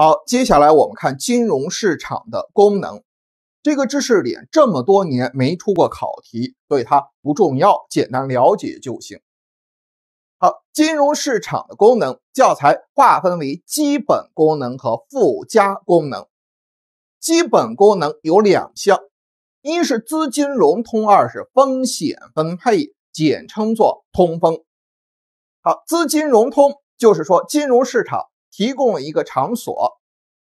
好，接下来我们看金融市场的功能，这个知识点这么多年没出过考题，对它不重要，简单了解就行。好，金融市场的功能，教材划分为基本功能和附加功能。基本功能有两项，一是资金融通，二是风险分配，简称作“通风”。好，资金融通就是说金融市场。提供一个场所，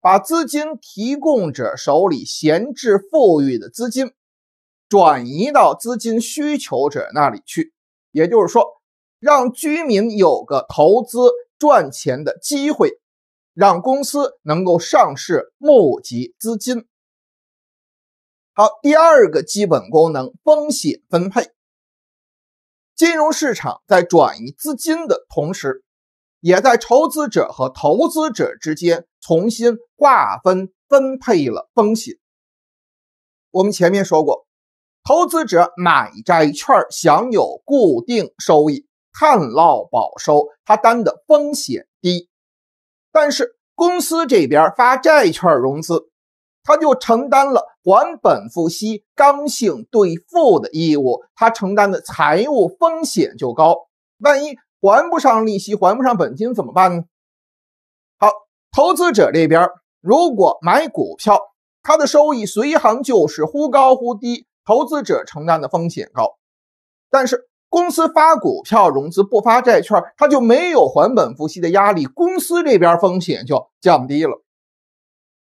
把资金提供者手里闲置富裕的资金转移到资金需求者那里去，也就是说，让居民有个投资赚钱的机会，让公司能够上市募集资金。好，第二个基本功能：风险分配。金融市场在转移资金的同时。也在筹资者和投资者之间重新划分分配了风险。我们前面说过，投资者买债券享有固定收益、旱涝保收，他担的风险低；但是公司这边发债券融资，他就承担了还本付息、刚性兑付的义务，他承担的财务风险就高。万一……还不上利息，还不上本金怎么办呢？好，投资者这边如果买股票，它的收益随行就市，忽高忽低，投资者承担的风险高。但是公司发股票融资不发债券，它就没有还本付息的压力，公司这边风险就降低了。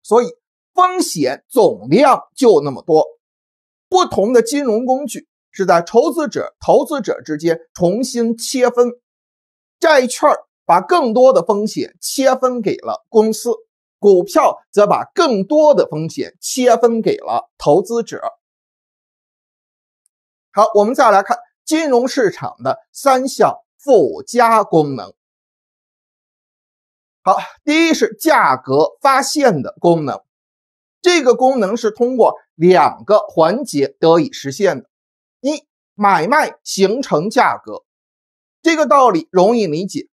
所以风险总量就那么多，不同的金融工具是在投资者投资者之间重新切分。债券把更多的风险切分给了公司，股票则把更多的风险切分给了投资者。好，我们再来看金融市场的三项附加功能。好，第一是价格发现的功能，这个功能是通过两个环节得以实现的：一、买卖形成价格。这个道理容易理解。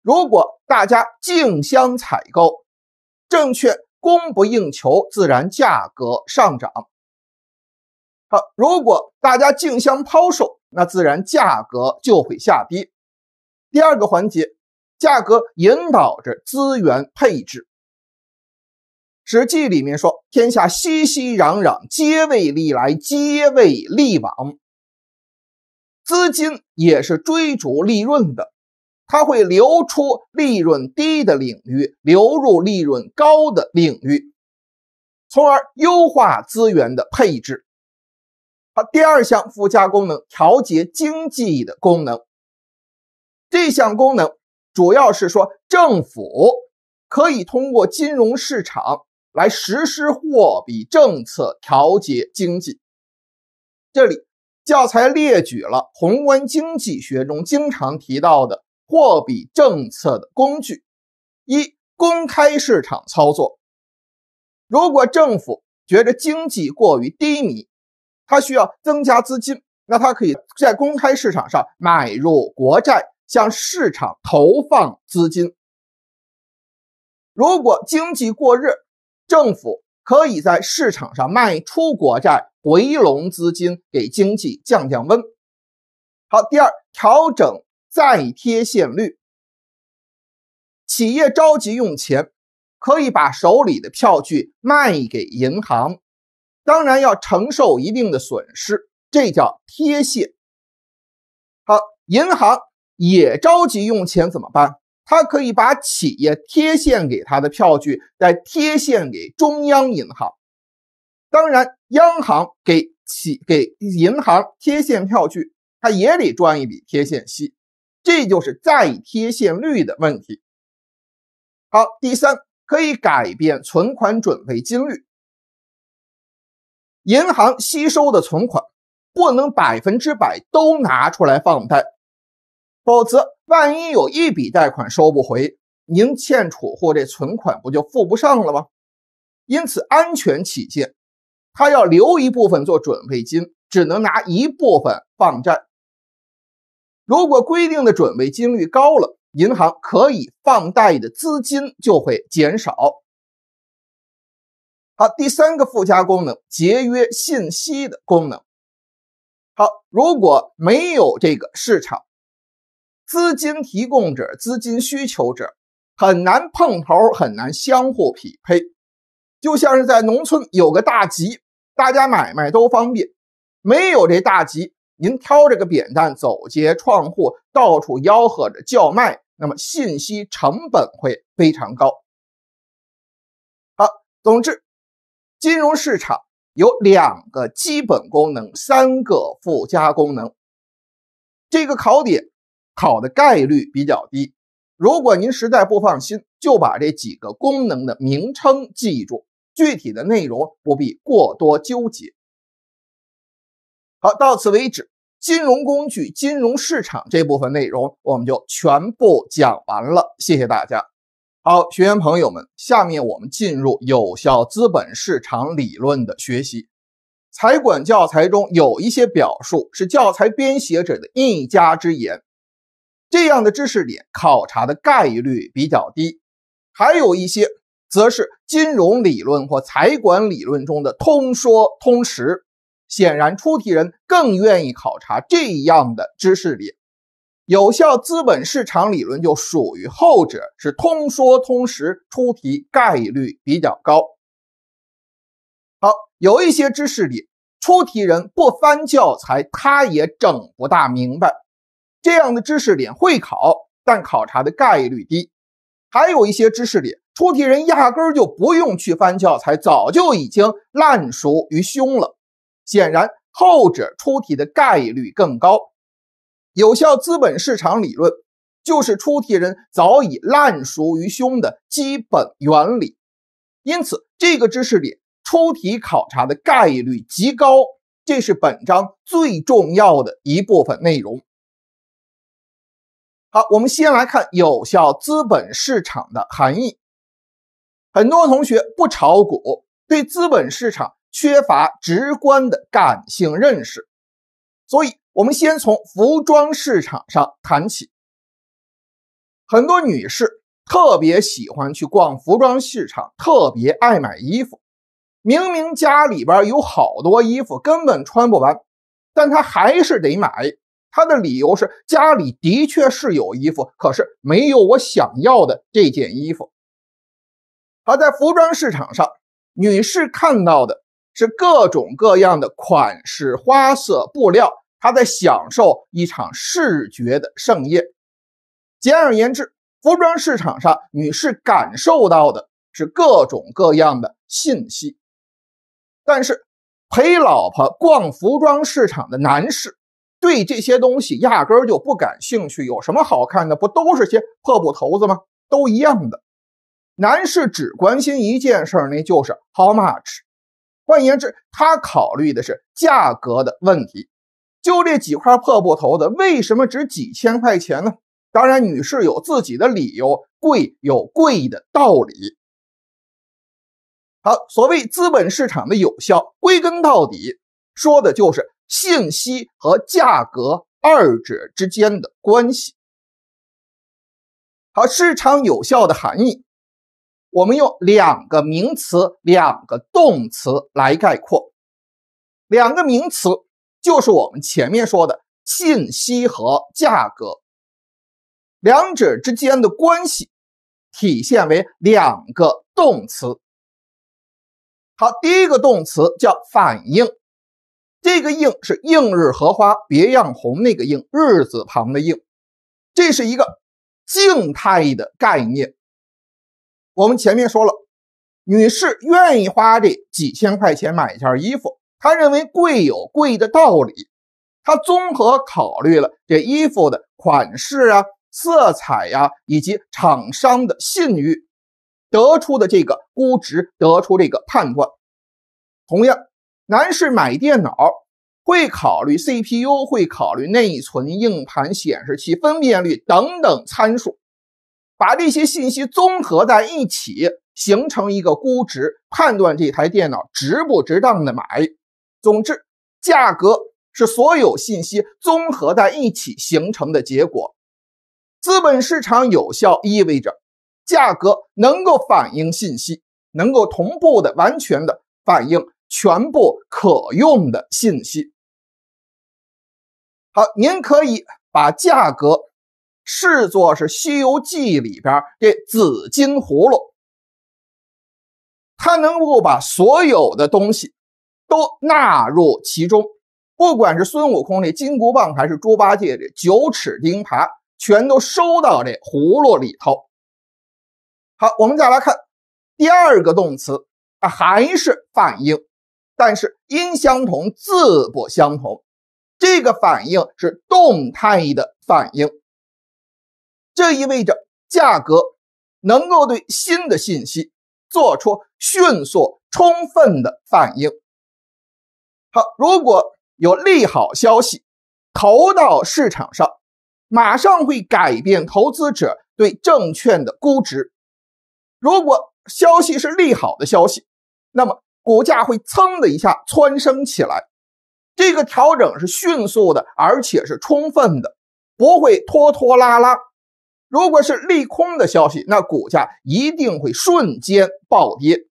如果大家竞相采购，正确，供不应求，自然价格上涨。好，如果大家竞相抛售，那自然价格就会下跌。第二个环节，价格引导着资源配置。《史记》里面说：“天下熙熙，攘攘皆为利来，皆为利往。”资金也是追逐利润的，它会流出利润低的领域，流入利润高的领域，从而优化资源的配置。好，第二项附加功能，调节经济的功能。这项功能主要是说，政府可以通过金融市场来实施货币政策，调节经济。这里。教材列举了宏观经济学中经常提到的货币政策的工具：一、公开市场操作。如果政府觉着经济过于低迷，它需要增加资金，那它可以在公开市场上买入国债，向市场投放资金；如果经济过热，政府可以在市场上卖出国债。回笼资金，给经济降降温。好，第二，调整再贴现率。企业着急用钱，可以把手里的票据卖给银行，当然要承受一定的损失，这叫贴现。好，银行也着急用钱怎么办？他可以把企业贴现给他的票据再贴现给中央银行。当然，央行给企给银行贴现票据，它也得赚一笔贴现息，这就是再贴现率的问题。好，第三可以改变存款准备金率。银行吸收的存款不能百分之百都拿出来放贷，否则万一有一笔贷款收不回，您欠储户这存款不就付不上了吗？因此，安全起见。他要留一部分做准备金，只能拿一部分放债。如果规定的准备金率高了，银行可以放贷的资金就会减少。好，第三个附加功能，节约信息的功能。好，如果没有这个市场，资金提供者、资金需求者很难碰头，很难相互匹配，就像是在农村有个大集。大家买卖都方便，没有这大集，您挑着个扁担走街串户，到处吆喝着叫卖，那么信息成本会非常高。好，总之，金融市场有两个基本功能，三个附加功能。这个考点考的概率比较低，如果您实在不放心，就把这几个功能的名称记住。具体的内容不必过多纠结。好，到此为止，金融工具、金融市场这部分内容我们就全部讲完了，谢谢大家。好，学员朋友们，下面我们进入有效资本市场理论的学习。财管教材中有一些表述是教材编写者的一家之言，这样的知识点考察的概率比较低，还有一些。则是金融理论或财管理论中的通说通识，显然出题人更愿意考察这样的知识点。有效资本市场理论就属于后者，是通说通识，出题概率比较高。好，有一些知识点，出题人不翻教材，他也整不大明白，这样的知识点会考，但考察的概率低。还有一些知识点。出题人压根儿就不用去翻教材，早就已经烂熟于胸了。显然，后者出题的概率更高。有效资本市场理论就是出题人早已烂熟于胸的基本原理，因此这个知识点出题考察的概率极高。这是本章最重要的一部分内容。好，我们先来看有效资本市场的含义。很多同学不炒股，对资本市场缺乏直观的感性认识，所以我们先从服装市场上谈起。很多女士特别喜欢去逛服装市场，特别爱买衣服。明明家里边有好多衣服，根本穿不完，但她还是得买。她的理由是：家里的确是有衣服，可是没有我想要的这件衣服。而在服装市场上，女士看到的是各种各样的款式、花色、布料，她在享受一场视觉的盛宴。简而言之，服装市场上女士感受到的是各种各样的信息。但是，陪老婆逛服装市场的男士对这些东西压根就不感兴趣。有什么好看的？不都是些破布头子吗？都一样的。男士只关心一件事儿就是 how much。换言之，他考虑的是价格的问题。就这几块破布头子，为什么值几千块钱呢？当然，女士有自己的理由，贵有贵的道理。好，所谓资本市场的有效，归根到底说的就是信息和价格二者之间的关系。好，市场有效的含义。我们用两个名词、两个动词来概括。两个名词就是我们前面说的信息和价格，两者之间的关系体现为两个动词。好，第一个动词叫“反应”，这个“应”是“映日荷花别样红”那个“映”，日字旁的“映”，这是一个静态的概念。我们前面说了，女士愿意花这几千块钱买一件衣服，她认为贵有贵的道理，她综合考虑了这衣服的款式啊、色彩呀，以及厂商的信誉，得出的这个估值，得出这个判断。同样，男士买电脑会考虑 CPU，会考虑内存、硬盘、显示器分辨率等等参数。把这些信息综合在一起，形成一个估值，判断这台电脑值不值当的买。总之，价格是所有信息综合在一起形成的结果。资本市场有效意味着价格能够反映信息，能够同步的、完全的反映全部可用的信息。好，您可以把价格。视作是《西游记》里边这紫金葫芦，它能够把所有的东西都纳入其中，不管是孙悟空的金箍棒，还是猪八戒的九齿钉耙，全都收到这葫芦里头。好，我们再来看第二个动词，啊，还是反应，但是音相同字不相同，这个反应是动态的反应。这意味着价格能够对新的信息做出迅速、充分的反应。好，如果有利好消息投到市场上，马上会改变投资者对证券的估值。如果消息是利好的消息，那么股价会噌的一下蹿升起来。这个调整是迅速的，而且是充分的，不会拖拖拉拉。如果是利空的消息，那股价一定会瞬间暴跌。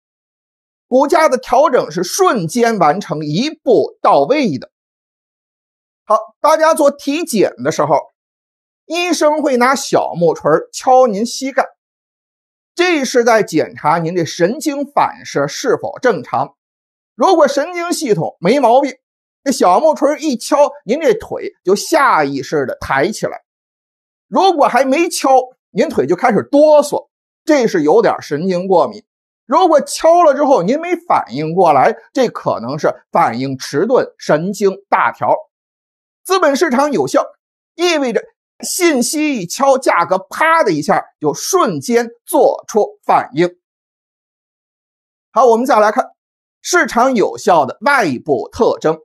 股价的调整是瞬间完成、一步到位的。好，大家做体检的时候，医生会拿小木锤敲您膝盖，这是在检查您的神经反射是否正常。如果神经系统没毛病，这小木锤一敲，您这腿就下意识的抬起来。如果还没敲，您腿就开始哆嗦，这是有点神经过敏；如果敲了之后您没反应过来，这可能是反应迟钝、神经大条。资本市场有效，意味着信息一敲，价格啪的一下就瞬间做出反应。好，我们再来看市场有效的外部特征，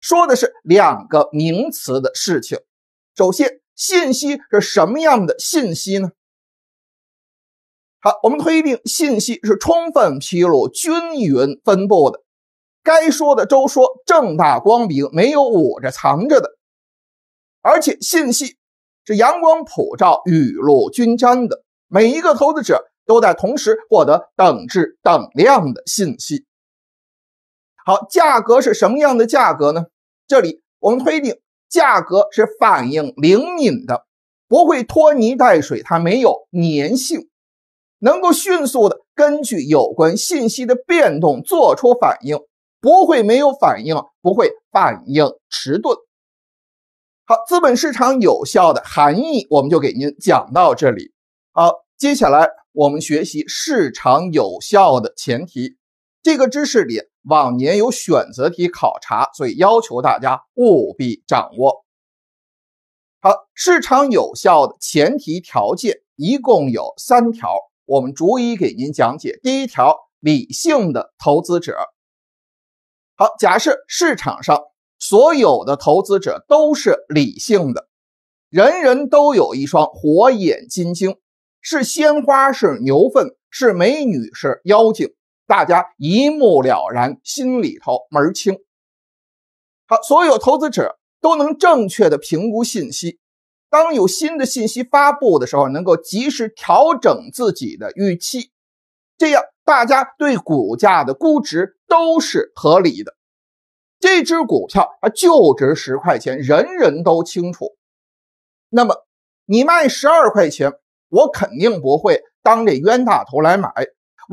说的是两个名词的事情。首先。信息是什么样的信息呢？好，我们推定信息是充分披露、均匀分布的，该说的都说，正大光明，没有捂着藏着的，而且信息是阳光普照、雨露均沾的，每一个投资者都在同时获得等质等量的信息。好，价格是什么样的价格呢？这里我们推定。价格是反应灵敏的，不会拖泥带水，它没有粘性，能够迅速的根据有关信息的变动做出反应，不会没有反应，不会反应迟钝。好，资本市场有效的含义我们就给您讲到这里。好，接下来我们学习市场有效的前提这个知识点。往年有选择题考察，所以要求大家务必掌握。好，市场有效的前提条件一共有三条，我们逐一给您讲解。第一条，理性的投资者。好，假设市场上所有的投资者都是理性的，人人都有一双火眼金睛，是鲜花，是牛粪，是美女，是妖精。大家一目了然，心里头门儿清。好，所有投资者都能正确的评估信息。当有新的信息发布的时候，能够及时调整自己的预期。这样，大家对股价的估值都是合理的。这只股票它就值十块钱，人人都清楚。那么，你卖十二块钱，我肯定不会当这冤大头来买。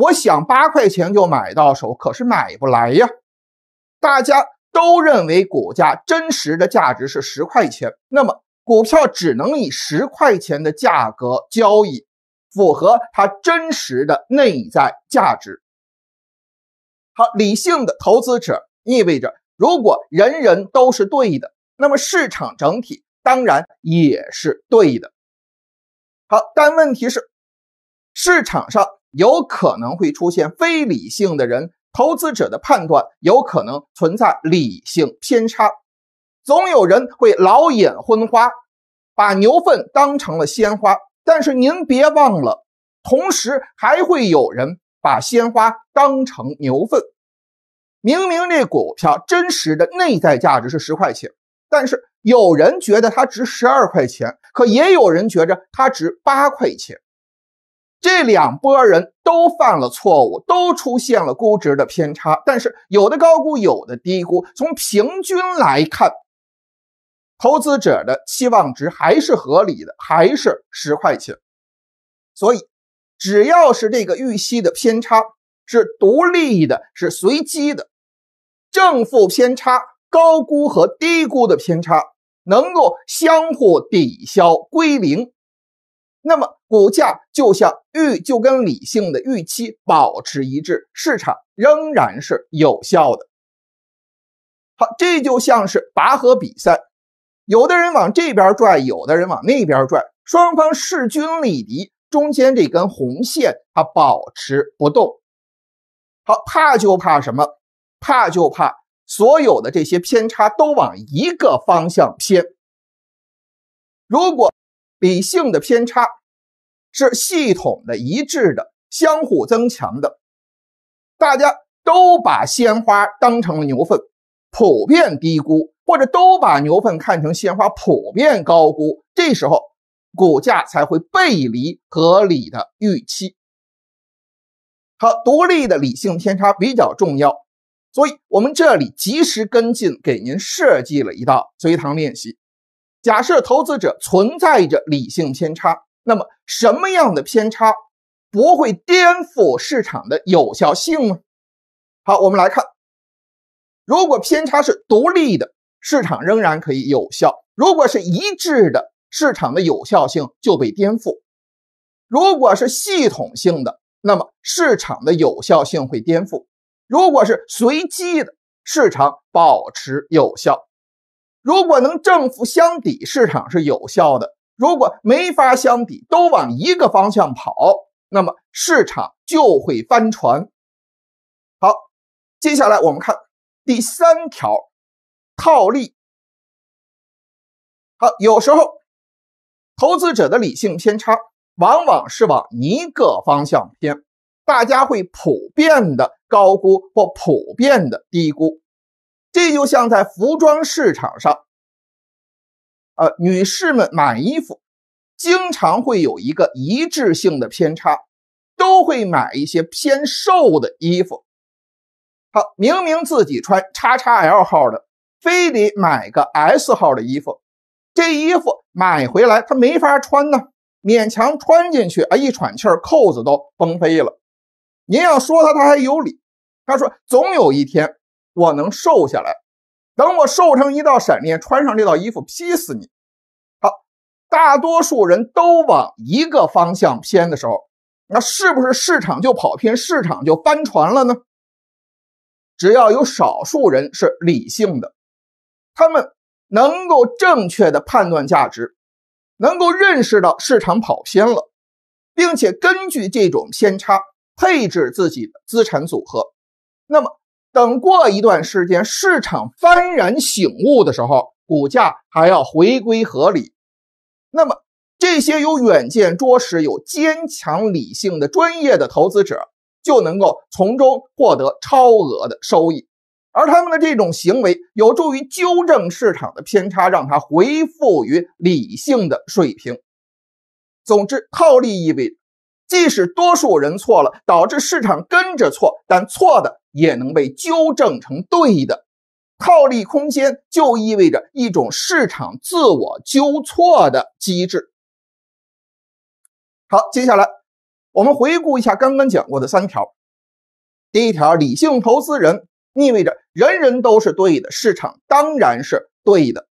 我想八块钱就买到手，可是买不来呀。大家都认为股价真实的价值是十块钱，那么股票只能以十块钱的价格交易，符合它真实的内在价值。好，理性的投资者意味着，如果人人都是对的，那么市场整体当然也是对的。好，但问题是市场上。有可能会出现非理性的人投资者的判断，有可能存在理性偏差。总有人会老眼昏花，把牛粪当成了鲜花。但是您别忘了，同时还会有人把鲜花当成牛粪。明明这股票真实的内在价值是十块钱，但是有人觉得它值十二块钱，可也有人觉着它值八块钱。这两波人都犯了错误，都出现了估值的偏差，但是有的高估，有的低估。从平均来看，投资者的期望值还是合理的，还是十块钱。所以，只要是这个预期的偏差是独立的，是随机的，正负偏差、高估和低估的偏差能够相互抵消、归零，那么。股价就像预就跟理性的预期保持一致，市场仍然是有效的。好，这就像是拔河比赛，有的人往这边拽，有的人往那边拽，双方势均力敌，中间这根红线它保持不动。好，怕就怕什么？怕就怕所有的这些偏差都往一个方向偏。如果理性的偏差。是系统的一致的、相互增强的，大家都把鲜花当成了牛粪，普遍低估，或者都把牛粪看成鲜花，普遍高估。这时候股价才会背离合理的预期。好，独立的理性偏差比较重要，所以我们这里及时跟进，给您设计了一道随堂练习。假设投资者存在着理性偏差。那么，什么样的偏差不会颠覆市场的有效性呢？好，我们来看，如果偏差是独立的，市场仍然可以有效；如果是一致的，市场的有效性就被颠覆；如果是系统性的，那么市场的有效性会颠覆；如果是随机的，市场保持有效；如果能正负相抵，市场是有效的。如果没法相比，都往一个方向跑，那么市场就会翻船。好，接下来我们看第三条套利。好，有时候投资者的理性偏差往往是往一个方向偏，大家会普遍的高估或普遍的低估。这就像在服装市场上。呃，女士们买衣服，经常会有一个一致性的偏差，都会买一些偏瘦的衣服。好，明明自己穿叉叉 L 号的，非得买个 S 号的衣服。这衣服买回来，她没法穿呢，勉强穿进去啊，一喘气儿扣子都崩飞了。您要说她，她还有理，她说总有一天我能瘦下来。等我瘦成一道闪电，穿上这套衣服劈死你！好，大多数人都往一个方向偏的时候，那是不是市场就跑偏，市场就翻船了呢？只要有少数人是理性的，他们能够正确的判断价值，能够认识到市场跑偏了，并且根据这种偏差配置自己的资产组合，那么。等过一段时间，市场幡然醒悟的时候，股价还要回归合理。那么，这些有远见、卓识、有坚强理性的专业的投资者，就能够从中获得超额的收益。而他们的这种行为，有助于纠正市场的偏差，让它回复于理性的水平。总之，套利意味，即使多数人错了，导致市场跟着错，但错的。也能被纠正成对的套利空间，就意味着一种市场自我纠错的机制。好，接下来我们回顾一下刚刚讲过的三条：第一条，理性投资人意味着人人都是对的，市场当然是对的；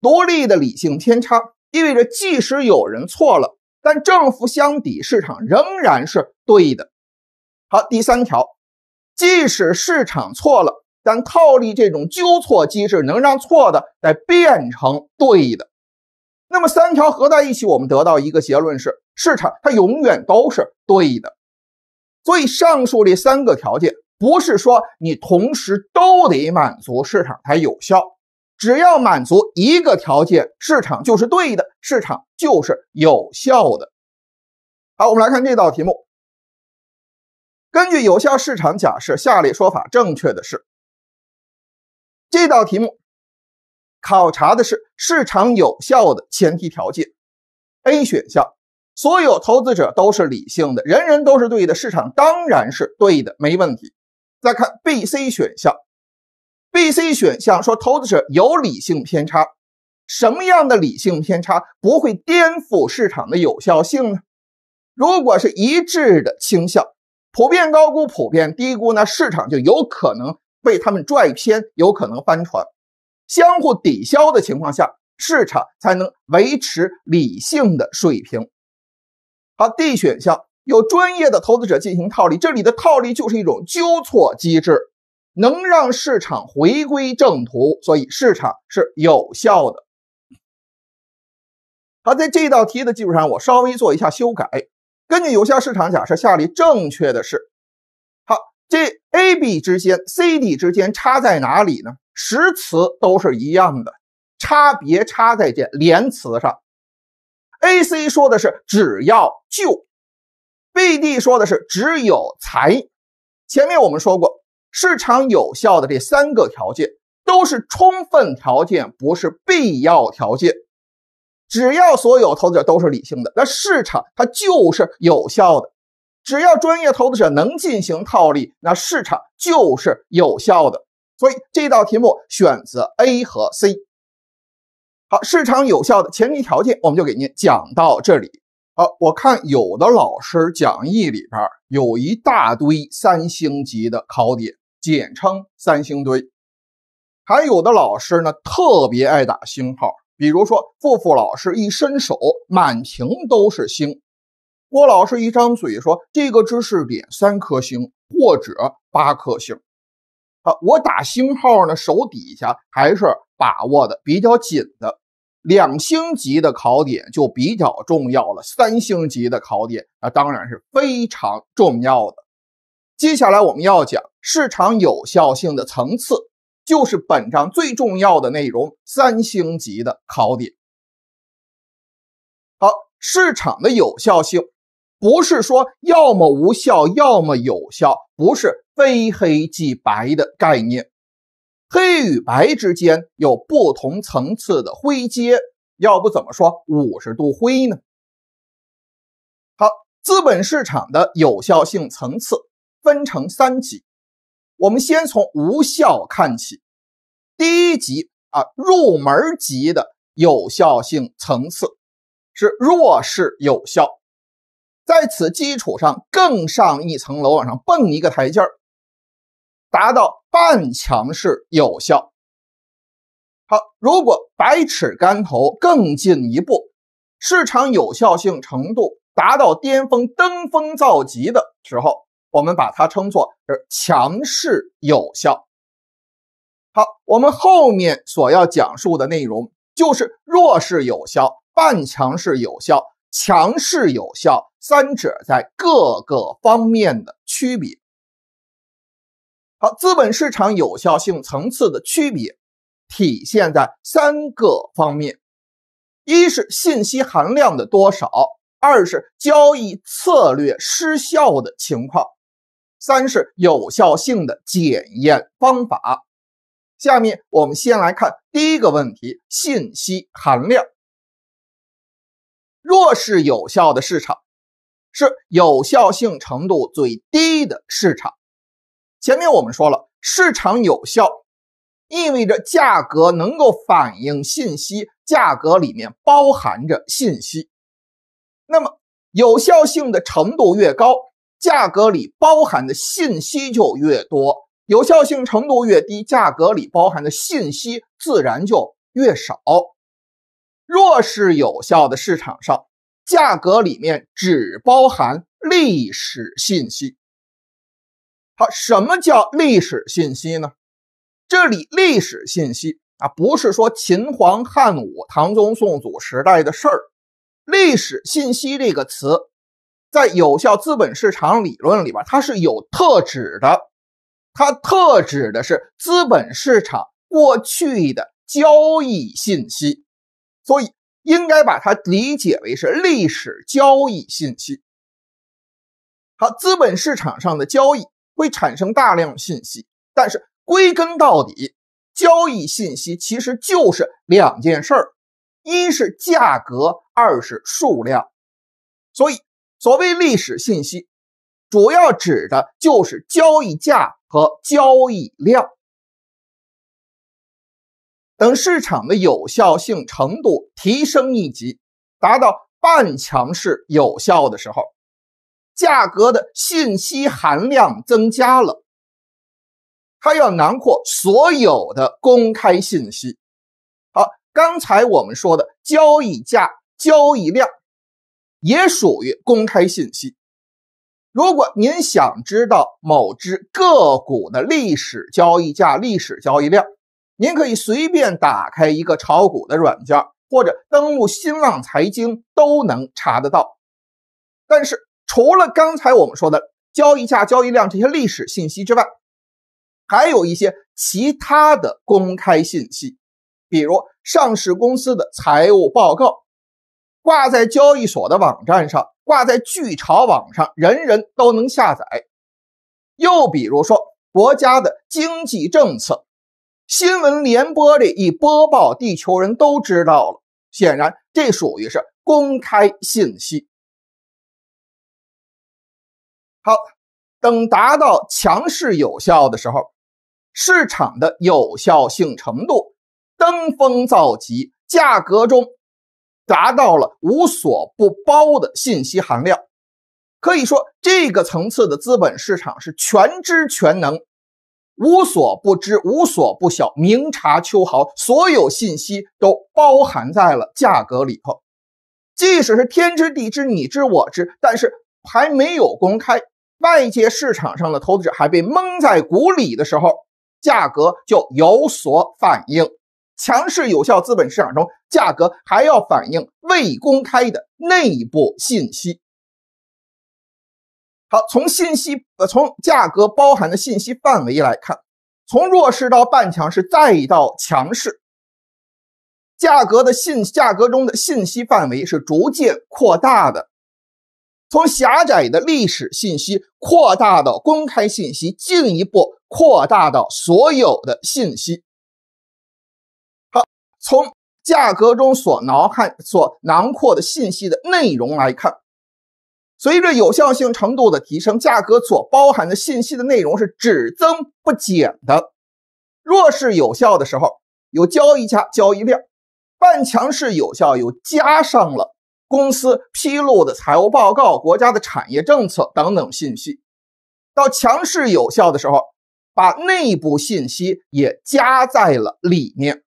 独立的理性偏差意味着即使有人错了，但政府相抵，市场仍然是对的。好，第三条。即使市场错了，但套利这种纠错机制能让错的再变成对的。那么三条合在一起，我们得到一个结论是：市场它永远都是对的。所以上述这三个条件不是说你同时都得满足，市场才有效。只要满足一个条件，市场就是对的，市场就是有效的。好，我们来看这道题目。根据有效市场假设，下列说法正确的是。这道题目考察的是市场有效的前提条件。A 选项，所有投资者都是理性的，人人都是对的，市场当然是对的，没问题。再看 B、C 选项，B、C 选项说投资者有理性偏差，什么样的理性偏差不会颠覆市场的有效性呢？如果是一致的倾向。普遍高估，普遍低估呢？市场就有可能被他们拽偏，有可能翻船。相互抵消的情况下，市场才能维持理性的水平。好，D 选项有专业的投资者进行套利，这里的套利就是一种纠错机制，能让市场回归正途。所以市场是有效的。好，在这道题的基础上，我稍微做一下修改。根据有效市场假设，下列正确的是？好，这 A B 之间，C D 之间差在哪里呢？实词都是一样的，差别差在这连词上。A C 说的是只要就，B D 说的是只有才。前面我们说过，市场有效的这三个条件都是充分条件，不是必要条件。只要所有投资者都是理性的，那市场它就是有效的；只要专业投资者能进行套利，那市场就是有效的。所以这道题目选择 A 和 C。好，市场有效的前提条件我们就给您讲到这里。好，我看有的老师讲义里边有一大堆三星级的考点，简称三星堆；还有的老师呢特别爱打星号。比如说，付付老师一伸手，满屏都是星；郭老师一张嘴说这个知识点三颗星，或者八颗星。啊，我打星号呢，手底下还是把握的比较紧的。两星级的考点就比较重要了，三星级的考点那当然是非常重要的。接下来我们要讲市场有效性的层次。就是本章最重要的内容，三星级的考点。好，市场的有效性不是说要么无效，要么有效，不是非黑即白的概念。黑与白之间有不同层次的灰阶，要不怎么说五十度灰呢？好，资本市场的有效性层次分成三级。我们先从无效看起，第一级啊，入门级的有效性层次是弱势有效，在此基础上更上一层楼，往上蹦一个台阶儿，达到半强势有效。好，如果百尺竿头更进一步，市场有效性程度达到巅峰、登峰造极的时候。我们把它称作是强势有效。好，我们后面所要讲述的内容就是弱势有效、半强势有效、强势有效三者在各个方面的区别。好，资本市场有效性层次的区别体现在三个方面：一是信息含量的多少，二是交易策略失效的情况。三是有效性的检验方法。下面我们先来看第一个问题：信息含量。弱势有效的市场是有效性程度最低的市场。前面我们说了，市场有效意味着价格能够反映信息，价格里面包含着信息。那么，有效性的程度越高。价格里包含的信息就越多，有效性程度越低；价格里包含的信息自然就越少。若是有效的市场上，价格里面只包含历史信息。好，什么叫历史信息呢？这里历史信息啊，不是说秦皇汉武、唐宗宋祖时代的事儿。历史信息这个词。在有效资本市场理论里边，它是有特指的，它特指的是资本市场过去的交易信息，所以应该把它理解为是历史交易信息。好，资本市场上的交易会产生大量信息，但是归根到底，交易信息其实就是两件事儿：一是价格，二是数量，所以。所谓历史信息，主要指的就是交易价和交易量等。市场的有效性程度提升一级，达到半强势有效的时候，价格的信息含量增加了，它要囊括所有的公开信息。好，刚才我们说的交易价、交易量。也属于公开信息。如果您想知道某只个股的历史交易价、历史交易量，您可以随便打开一个炒股的软件，或者登录新浪财经都能查得到。但是，除了刚才我们说的交易价、交易量这些历史信息之外，还有一些其他的公开信息，比如上市公司的财务报告。挂在交易所的网站上，挂在巨潮网上，人人都能下载。又比如说，国家的经济政策，新闻联播这一播报，地球人都知道了。显然，这属于是公开信息。好，等达到强势有效的时候，市场的有效性程度登峰造极，价格中。达到了无所不包的信息含量，可以说这个层次的资本市场是全知全能，无所不知，无所不晓，明察秋毫，所有信息都包含在了价格里头。即使是天知地知，你知我知，但是还没有公开，外界市场上的投资者还被蒙在鼓里的时候，价格就有所反应。强势有效资本市场中，价格还要反映未公开的内部信息。好，从信息呃，从价格包含的信息范围来看，从弱势到半强势再到强势，价格的信价格中的信息范围是逐渐扩大的，从狭窄的历史信息扩大到公开信息，进一步扩大到所有的信息。从价格中所囊看、所囊括的信息的内容来看，随着有效性程度的提升，价格所包含的信息的内容是只增不减的。弱势有效的时候有交易价、交易量；半强势有效又加上了公司披露的财务报告、国家的产业政策等等信息；到强势有效的时候，把内部信息也加在了里面。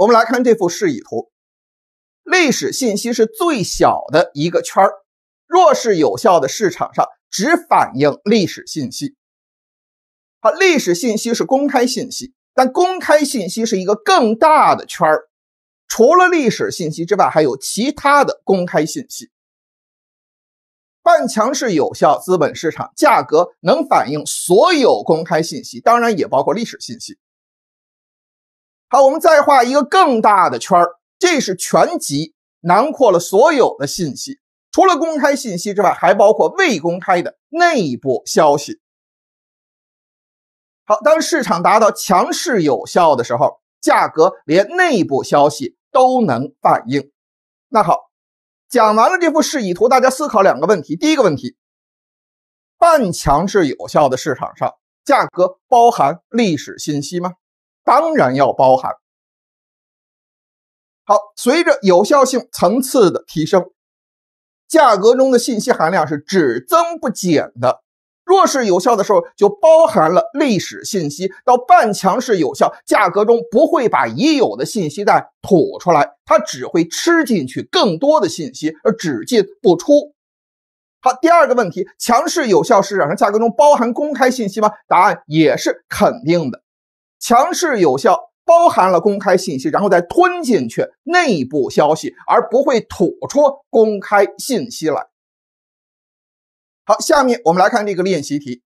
我们来看这幅示意图，历史信息是最小的一个圈儿。弱势有效的市场上只反映历史信息。好，历史信息是公开信息，但公开信息是一个更大的圈儿，除了历史信息之外，还有其他的公开信息。半强势有效资本市场价格能反映所有公开信息，当然也包括历史信息。好，我们再画一个更大的圈这是全集，囊括了所有的信息，除了公开信息之外，还包括未公开的内部消息。好，当市场达到强势有效的时候，价格连内部消息都能反映。那好，讲完了这幅示意图，大家思考两个问题。第一个问题，半强势有效的市场上，价格包含历史信息吗？当然要包含。好，随着有效性层次的提升，价格中的信息含量是只增不减的。弱势有效的时候，就包含了历史信息；到半强势有效，价格中不会把已有的信息再吐出来，它只会吃进去更多的信息，而只进不出。好，第二个问题：强势有效市场上，价格中包含公开信息吗？答案也是肯定的。强势有效包含了公开信息，然后再吞进去内部消息，而不会吐出公开信息来。好，下面我们来看这个练习题。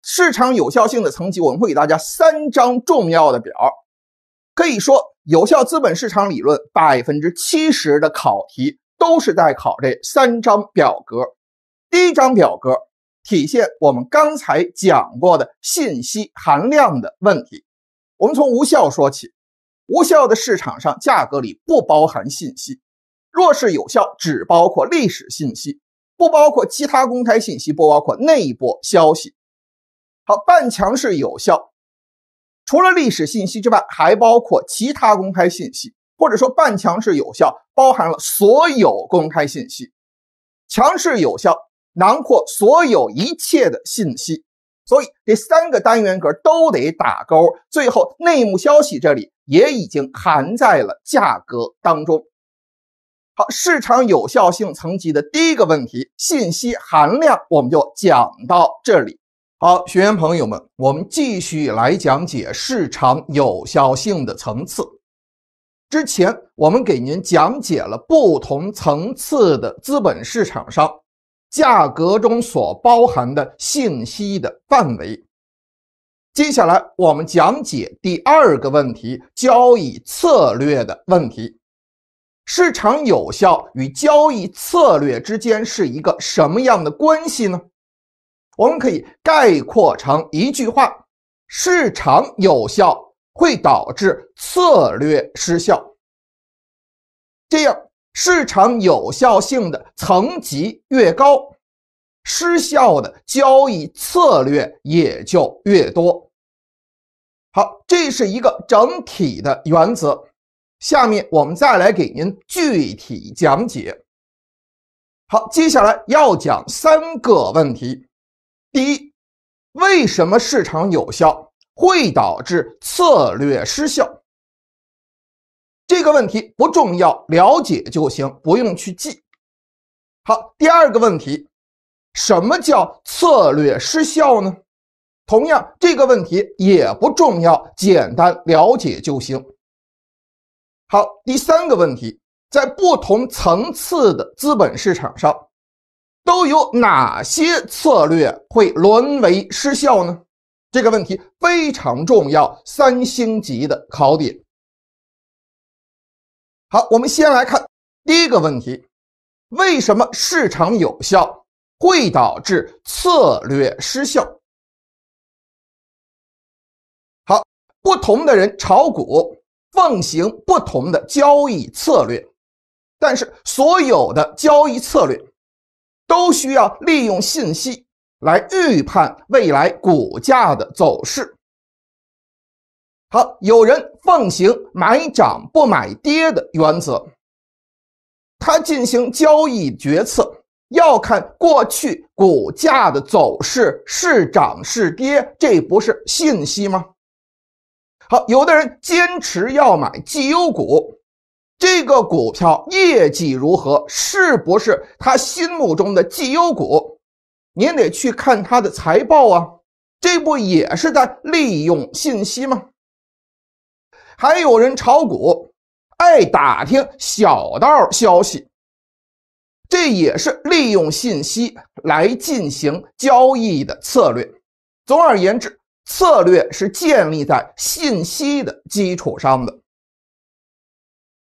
市场有效性的层级，我们会给大家三张重要的表。可以说，有效资本市场理论百分之七十的考题都是在考这三张表格。第一张表格。体现我们刚才讲过的信息含量的问题。我们从无效说起，无效的市场上价格里不包含信息；若是有效，只包括历史信息，不包括其他公开信息，不包括内部消息。好，半强势有效，除了历史信息之外，还包括其他公开信息，或者说半强势有效包含了所有公开信息。强势有效。囊括所有一切的信息，所以这三个单元格都得打勾。最后，内幕消息这里也已经含在了价格当中。好，市场有效性层级的第一个问题，信息含量，我们就讲到这里。好，学员朋友们，我们继续来讲解市场有效性的层次。之前我们给您讲解了不同层次的资本市场上。价格中所包含的信息的范围。接下来我们讲解第二个问题：交易策略的问题。市场有效与交易策略之间是一个什么样的关系呢？我们可以概括成一句话：市场有效会导致策略失效。这样。市场有效性的层级越高，失效的交易策略也就越多。好，这是一个整体的原则。下面我们再来给您具体讲解。好，接下来要讲三个问题。第一，为什么市场有效会导致策略失效？这个问题不重要，了解就行，不用去记。好，第二个问题，什么叫策略失效呢？同样，这个问题也不重要，简单了解就行。好，第三个问题，在不同层次的资本市场上，都有哪些策略会沦为失效呢？这个问题非常重要，三星级的考点。好，我们先来看第一个问题：为什么市场有效会导致策略失效？好，不同的人炒股奉行不同的交易策略，但是所有的交易策略都需要利用信息来预判未来股价的走势。好，有人奉行“买涨不买跌”的原则，他进行交易决策要看过去股价的走势是涨是跌，这不是信息吗？好，有的人坚持要买绩优股，这个股票业绩如何，是不是他心目中的绩优股？您得去看他的财报啊，这不也是在利用信息吗？还有人炒股，爱打听小道消息，这也是利用信息来进行交易的策略。总而言之，策略是建立在信息的基础上的。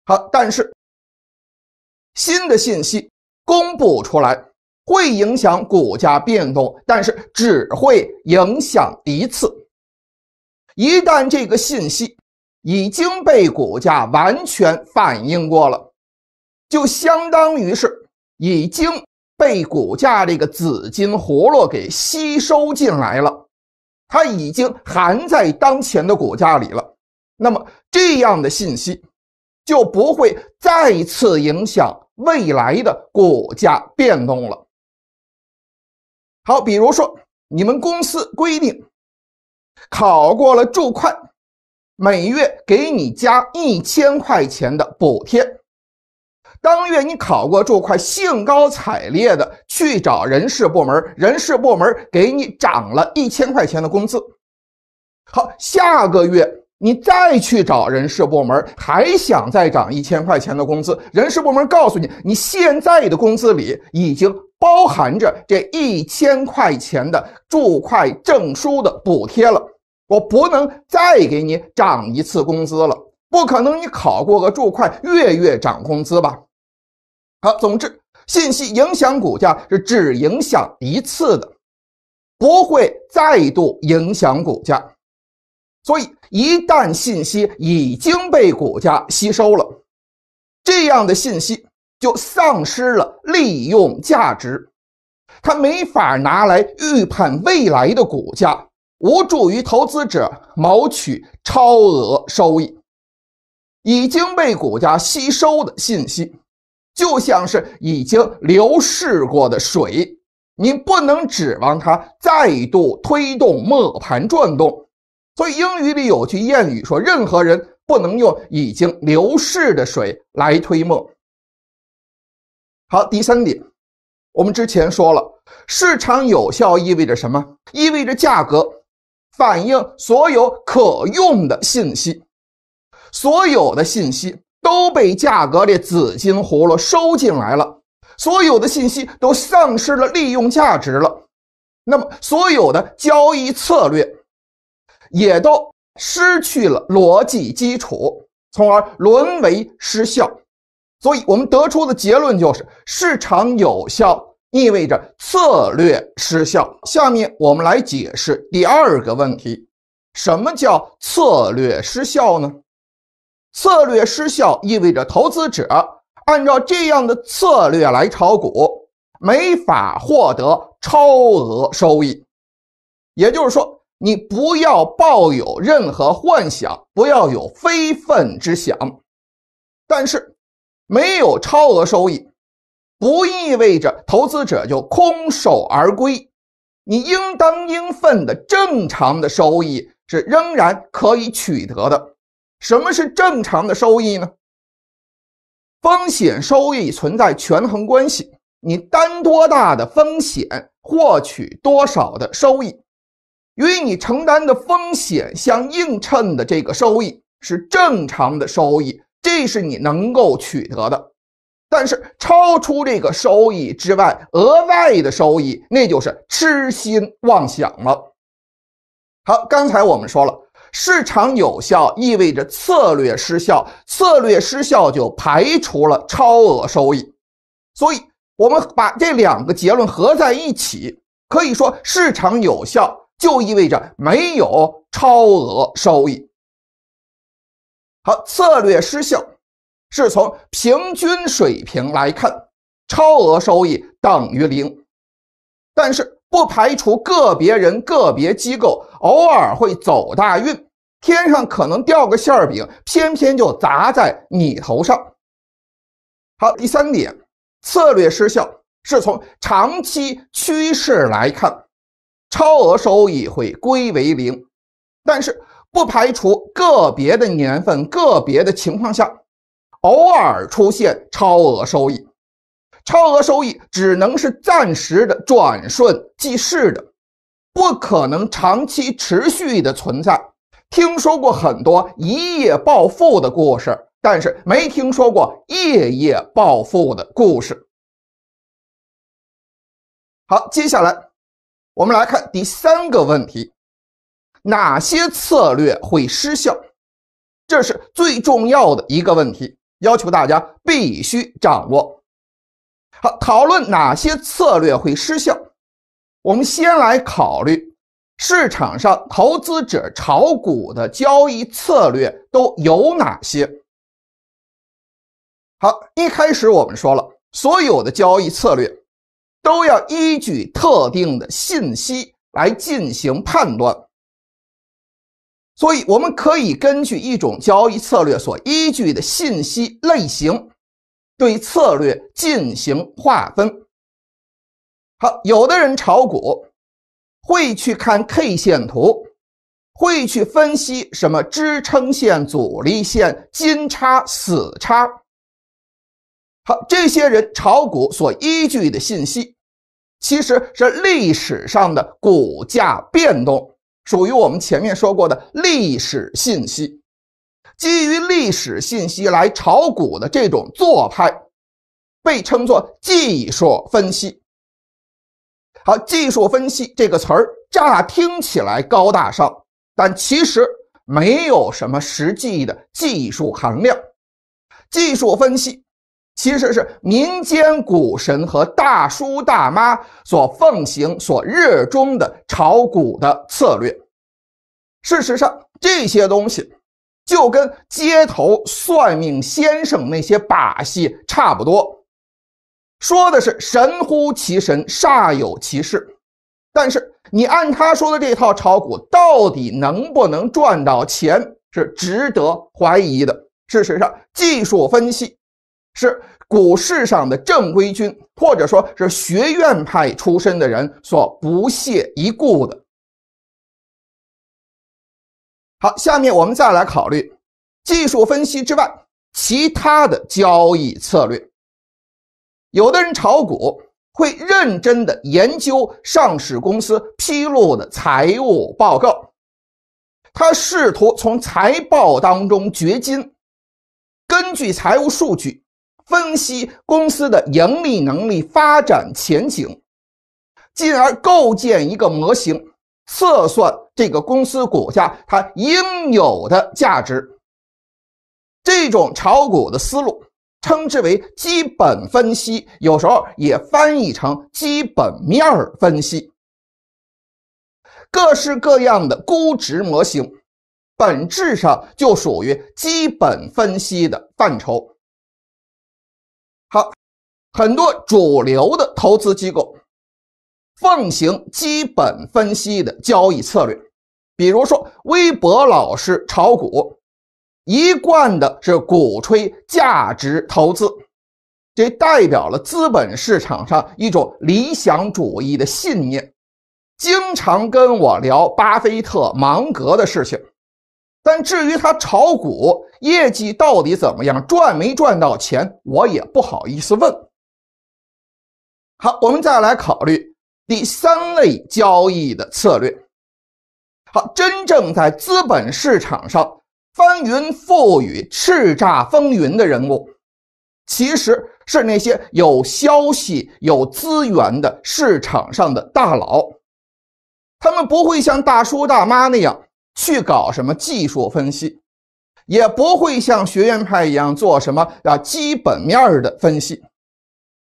好，但是新的信息公布出来，会影响股价变动，但是只会影响一次。一旦这个信息，已经被股价完全反映过了，就相当于是已经被股价这个紫金活络给吸收进来了，它已经含在当前的股价里了。那么这样的信息就不会再次影响未来的股价变动了。好，比如说你们公司规定，考过了注会。每月给你加一千块钱的补贴，当月你考过注会，兴高采烈的去找人事部门，人事部门给你涨了一千块钱的工资。好，下个月你再去找人事部门，还想再涨一千块钱的工资，人事部门告诉你，你现在的工资里已经包含着这一千块钱的注会证书的补贴了。我不能再给你涨一次工资了，不可能你考过个注会，月月涨工资吧？好，总之，信息影响股价是只影响一次的，不会再度影响股价。所以，一旦信息已经被股价吸收了，这样的信息就丧失了利用价值，它没法拿来预判未来的股价。无助于投资者谋取超额收益，已经被股价吸收的信息，就像是已经流逝过的水，你不能指望它再度推动磨盘转动。所以英语里有句谚语说：“任何人不能用已经流逝的水来推磨。”好，第三点，我们之前说了，市场有效意味着什么？意味着价格。反映所有可用的信息，所有的信息都被价格的紫金葫芦收进来了，所有的信息都丧失了利用价值了，那么所有的交易策略也都失去了逻辑基础，从而沦为失效。所以我们得出的结论就是：市场有效。意味着策略失效。下面我们来解释第二个问题：什么叫策略失效呢？策略失效意味着投资者按照这样的策略来炒股，没法获得超额收益。也就是说，你不要抱有任何幻想，不要有非分之想，但是没有超额收益。不意味着投资者就空手而归，你应当应分的正常的收益是仍然可以取得的。什么是正常的收益呢？风险收益存在权衡关系，你担多大的风险，获取多少的收益，与你承担的风险相映衬的这个收益是正常的收益，这是你能够取得的。但是超出这个收益之外，额外的收益那就是痴心妄想了。好，刚才我们说了，市场有效意味着策略失效，策略失效就排除了超额收益。所以，我们把这两个结论合在一起，可以说市场有效就意味着没有超额收益。好，策略失效。是从平均水平来看，超额收益等于零，但是不排除个别人、个别机构偶尔会走大运，天上可能掉个馅儿饼，偏偏就砸在你头上。好，第三点，策略失效是从长期趋势来看，超额收益会归为零，但是不排除个别的年份、个别的情况下。偶尔出现超额收益，超额收益只能是暂时的、转瞬即逝的，不可能长期持续的存在。听说过很多一夜暴富的故事，但是没听说过夜夜暴富的故事。好，接下来我们来看第三个问题：哪些策略会失效？这是最重要的一个问题。要求大家必须掌握。好，讨论哪些策略会失效。我们先来考虑市场上投资者炒股的交易策略都有哪些。好，一开始我们说了，所有的交易策略都要依据特定的信息来进行判断。所以，我们可以根据一种交易策略所依据的信息类型，对策略进行划分。好，有的人炒股会去看 K 线图，会去分析什么支撑线、阻力线、金叉、死叉。好，这些人炒股所依据的信息，其实是历史上的股价变动。属于我们前面说过的历史信息，基于历史信息来炒股的这种做派，被称作技术分析。好，技术分析这个词儿乍听起来高大上，但其实没有什么实际的技术含量。技术分析。其实是民间股神和大叔大妈所奉行、所热衷的炒股的策略。事实上，这些东西就跟街头算命先生那些把戏差不多，说的是神乎其神、煞有其事。但是，你按他说的这套炒股，到底能不能赚到钱，是值得怀疑的。事实上，技术分析。是股市上的正规军，或者说是学院派出身的人所不屑一顾的。好，下面我们再来考虑技术分析之外其他的交易策略。有的人炒股会认真的研究上市公司披露的财务报告，他试图从财报当中掘金，根据财务数据。分析公司的盈利能力、发展前景，进而构建一个模型，测算这个公司股价它应有的价值。这种炒股的思路称之为基本分析，有时候也翻译成基本面儿分析。各式各样的估值模型，本质上就属于基本分析的范畴。好，很多主流的投资机构奉行基本分析的交易策略，比如说微博老师炒股，一贯的是鼓吹价值投资，这代表了资本市场上一种理想主义的信念，经常跟我聊巴菲特、芒格的事情。但至于他炒股业绩到底怎么样，赚没赚到钱，我也不好意思问。好，我们再来考虑第三类交易的策略。好，真正在资本市场上翻云覆雨、叱咤风云的人物，其实是那些有消息、有资源的市场上的大佬，他们不会像大叔大妈那样。去搞什么技术分析，也不会像学院派一样做什么啊基本面的分析。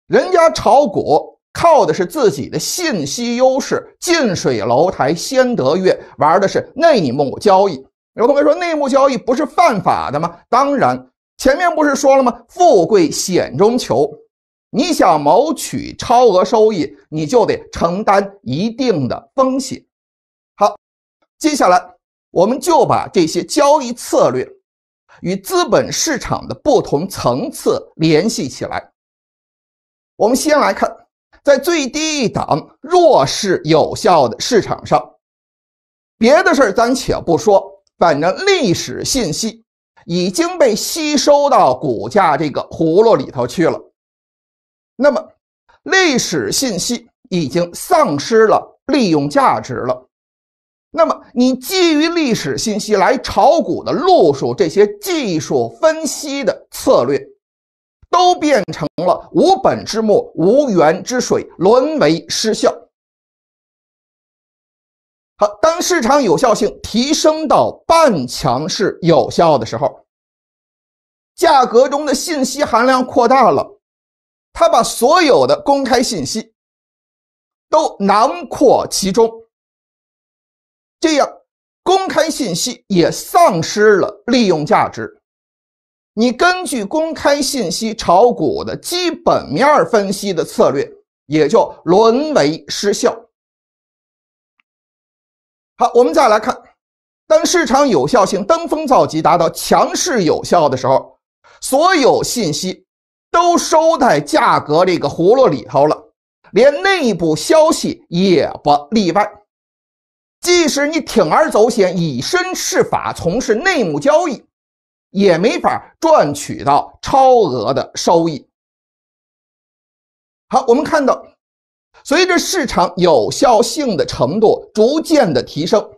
人家炒股靠的是自己的信息优势，近水楼台先得月，玩的是内幕交易。有同学说内幕交易不是犯法的吗？当然，前面不是说了吗？富贵险中求，你想谋取超额收益，你就得承担一定的风险。好，接下来。我们就把这些交易策略与资本市场的不同层次联系起来。我们先来看，在最低一档弱势有效的市场上，别的事儿咱且不说，反正历史信息已经被吸收到股价这个葫芦里头去了。那么，历史信息已经丧失了利用价值了。那么，你基于历史信息来炒股的路数，这些技术分析的策略，都变成了无本之木、无源之水，沦为失效。好，当市场有效性提升到半强势有效的时候，价格中的信息含量扩大了，它把所有的公开信息都囊括其中。这样，公开信息也丧失了利用价值。你根据公开信息炒股的基本面分析的策略也就沦为失效。好，我们再来看，当市场有效性登峰造极，达到强势有效的时候，所有信息都收在价格这个葫芦里头了，连内部消息也不例外。即使你铤而走险、以身试法，从事内幕交易，也没法赚取到超额的收益。好，我们看到，随着市场有效性的程度逐渐的提升，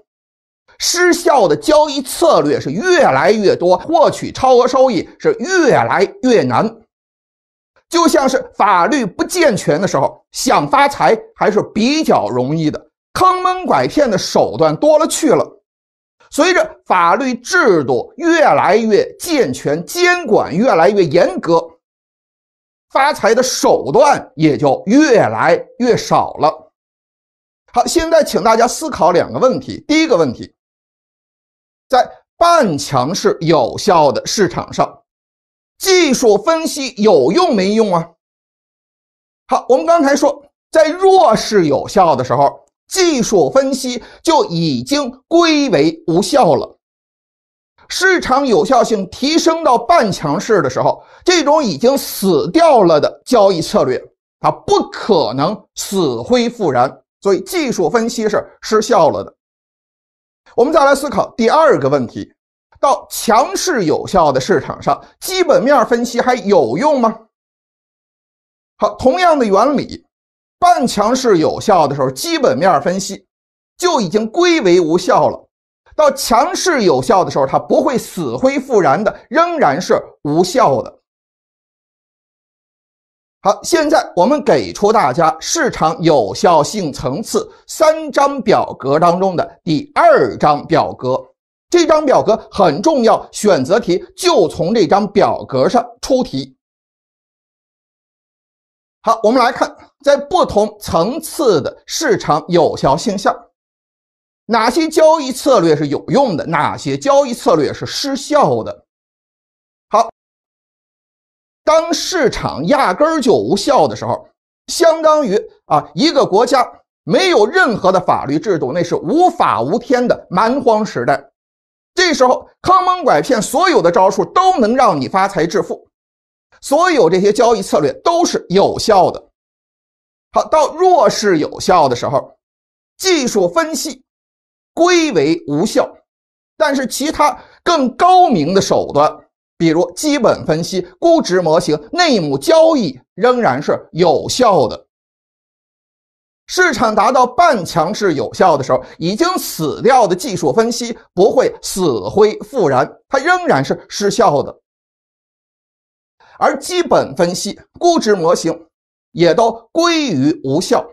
失效的交易策略是越来越多，获取超额收益是越来越难。就像是法律不健全的时候，想发财还是比较容易的。坑蒙拐骗的手段多了去了，随着法律制度越来越健全，监管越来越严格，发财的手段也就越来越少了。好，现在请大家思考两个问题。第一个问题，在半强势有效的市场上，技术分析有用没用啊？好，我们刚才说，在弱势有效的时候。技术分析就已经归为无效了。市场有效性提升到半强势的时候，这种已经死掉了的交易策略，它不可能死灰复燃。所以技术分析是失效了的。我们再来思考第二个问题：到强势有效的市场上，基本面分析还有用吗？好，同样的原理。半强势有效的时候，基本面分析就已经归为无效了。到强势有效的时候，它不会死灰复燃的，仍然是无效的。好，现在我们给出大家市场有效性层次三张表格当中的第二张表格，这张表格很重要，选择题就从这张表格上出题。好，我们来看。在不同层次的市场有效性下，哪些交易策略是有用的，哪些交易策略是失效的？好，当市场压根儿就无效的时候，相当于啊一个国家没有任何的法律制度，那是无法无天的蛮荒时代。这时候坑蒙拐骗，所有的招数都能让你发财致富，所有这些交易策略都是有效的。好，到弱势有效的时候，技术分析归为无效，但是其他更高明的手段，比如基本分析、估值模型、内幕交易，仍然是有效的。市场达到半强势有效的时候，已经死掉的技术分析不会死灰复燃，它仍然是失效的，而基本分析、估值模型。也都归于无效，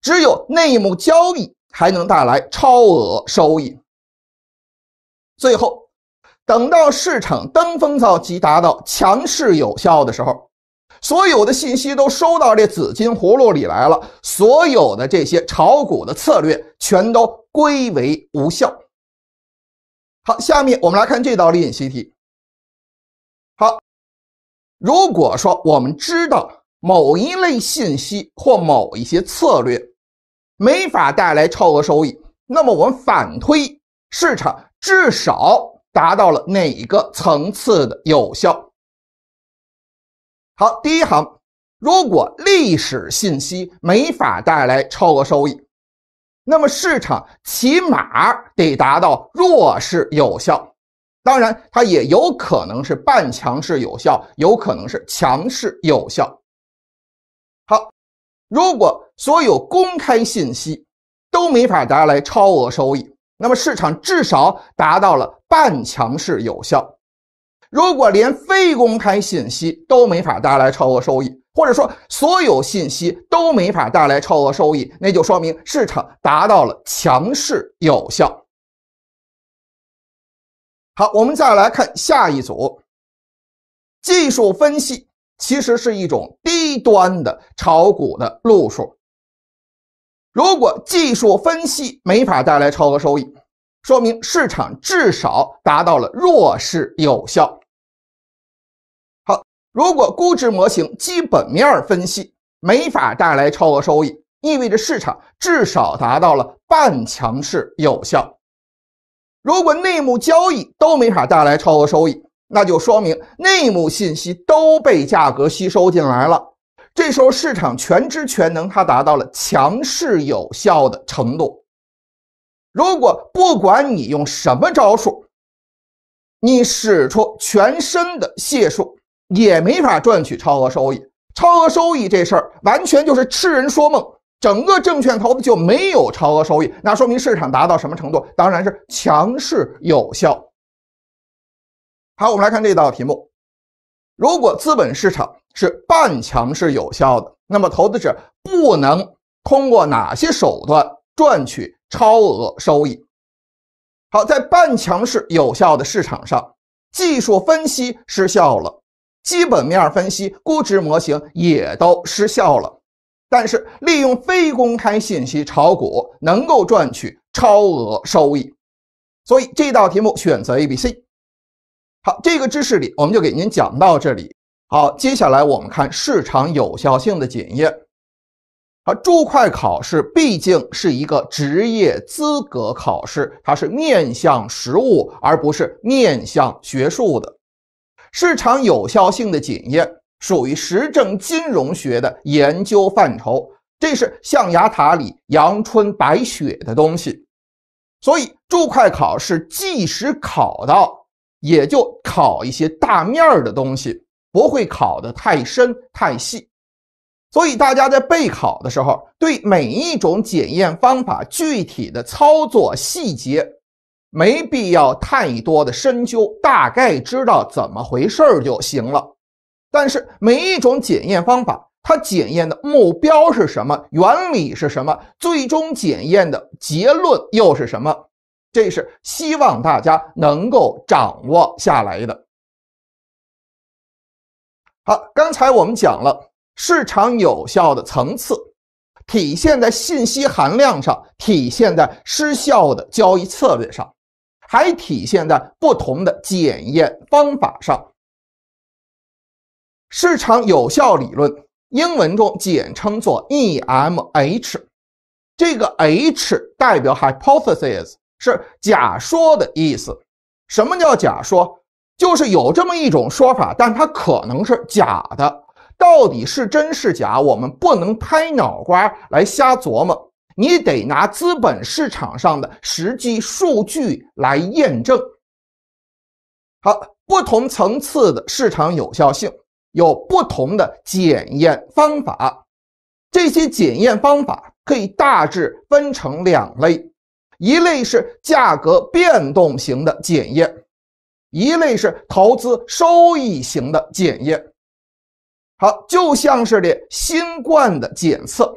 只有内幕交易还能带来超额收益。最后，等到市场登峰造极，达到强势有效的时候，所有的信息都收到这紫金葫芦里来了，所有的这些炒股的策略全都归为无效。好，下面我们来看这道练习题。好，如果说我们知道。某一类信息或某一些策略没法带来超额收益，那么我们反推市场至少达到了哪一个层次的有效？好，第一行，如果历史信息没法带来超额收益，那么市场起码得达到弱势有效。当然，它也有可能是半强势有效，有可能是强势有效。好，如果所有公开信息都没法带来超额收益，那么市场至少达到了半强势有效。如果连非公开信息都没法带来超额收益，或者说所有信息都没法带来超额收益，那就说明市场达到了强势有效。好，我们再来看下一组技术分析。其实是一种低端的炒股的路数。如果技术分析没法带来超额收益，说明市场至少达到了弱势有效。好，如果估值模型、基本面分析没法带来超额收益，意味着市场至少达到了半强势有效。如果内幕交易都没法带来超额收益，那就说明内幕信息都被价格吸收进来了，这时候市场全知全能，它达到了强势有效的程度。如果不管你用什么招数，你使出全身的解数，也没法赚取超额收益。超额收益这事儿完全就是痴人说梦，整个证券投资就没有超额收益。那说明市场达到什么程度？当然是强势有效。好，我们来看这道题目。如果资本市场是半强势有效的，那么投资者不能通过哪些手段赚取超额收益？好，在半强势有效的市场上，技术分析失效了，基本面分析、估值模型也都失效了。但是，利用非公开信息炒股能够赚取超额收益。所以，这道题目选择 A、B、C。好，这个知识里我们就给您讲到这里。好，接下来我们看市场有效性的检验。而注会考试毕竟是一个职业资格考试，它是面向实务而不是面向学术的。市场有效性的检验属于实证金融学的研究范畴，这是象牙塔里阳春白雪的东西。所以，注会考试即使考到。也就考一些大面儿的东西，不会考的太深太细。所以大家在备考的时候，对每一种检验方法具体的操作细节，没必要太多的深究，大概知道怎么回事儿就行了。但是每一种检验方法，它检验的目标是什么，原理是什么，最终检验的结论又是什么？这是希望大家能够掌握下来的。好，刚才我们讲了市场有效的层次，体现在信息含量上，体现在失效的交易策略上，还体现在不同的检验方法上。市场有效理论英文中简称作 EMH，这个 H 代表 hypothesis。是假说的意思，什么叫假说？就是有这么一种说法，但它可能是假的。到底是真是假，我们不能拍脑瓜来瞎琢磨，你得拿资本市场上的实际数据来验证。好，不同层次的市场有效性有不同的检验方法，这些检验方法可以大致分成两类。一类是价格变动型的检验，一类是投资收益型的检验。好，就像是这新冠的检测，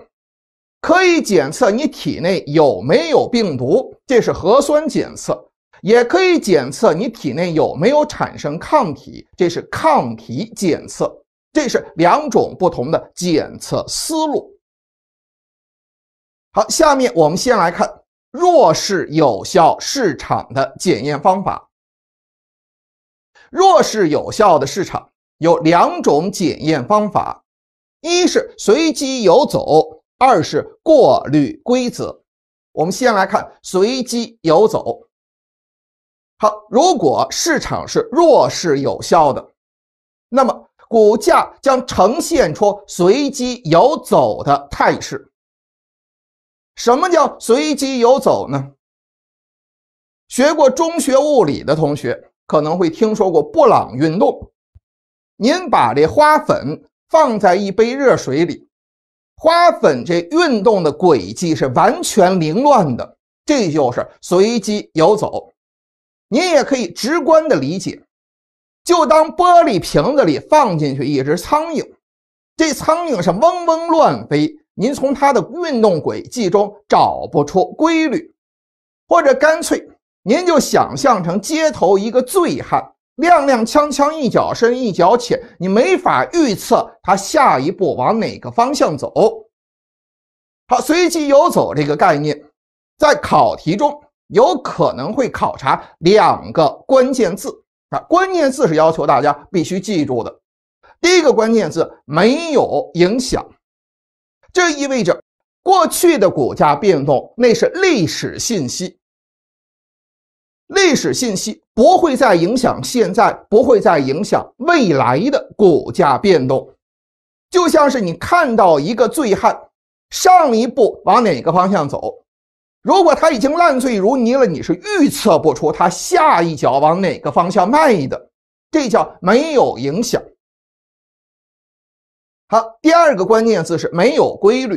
可以检测你体内有没有病毒，这是核酸检测；也可以检测你体内有没有产生抗体，这是抗体检测。这是两种不同的检测思路。好，下面我们先来看。弱势有效市场的检验方法。弱势有效的市场有两种检验方法，一是随机游走，二是过滤规则。我们先来看随机游走。好，如果市场是弱势有效的，那么股价将呈现出随机游走的态势。什么叫随机游走呢？学过中学物理的同学可能会听说过布朗运动。您把这花粉放在一杯热水里，花粉这运动的轨迹是完全凌乱的，这就是随机游走。您也可以直观的理解，就当玻璃瓶子里放进去一只苍蝇，这苍蝇是嗡嗡乱飞。您从它的运动轨迹中找不出规律，或者干脆您就想象成街头一个醉汉踉踉跄跄，一脚深一脚浅，你没法预测他下一步往哪个方向走。好，随机游走这个概念在考题中有可能会考察两个关键字啊，关键字是要求大家必须记住的。第一个关键字没有影响。这意味着，过去的股价变动那是历史信息，历史信息不会再影响现在，不会再影响未来的股价变动。就像是你看到一个醉汉上一步往哪个方向走，如果他已经烂醉如泥了，你是预测不出他下一脚往哪个方向迈的，这叫没有影响。好，第二个关键字是没有规律。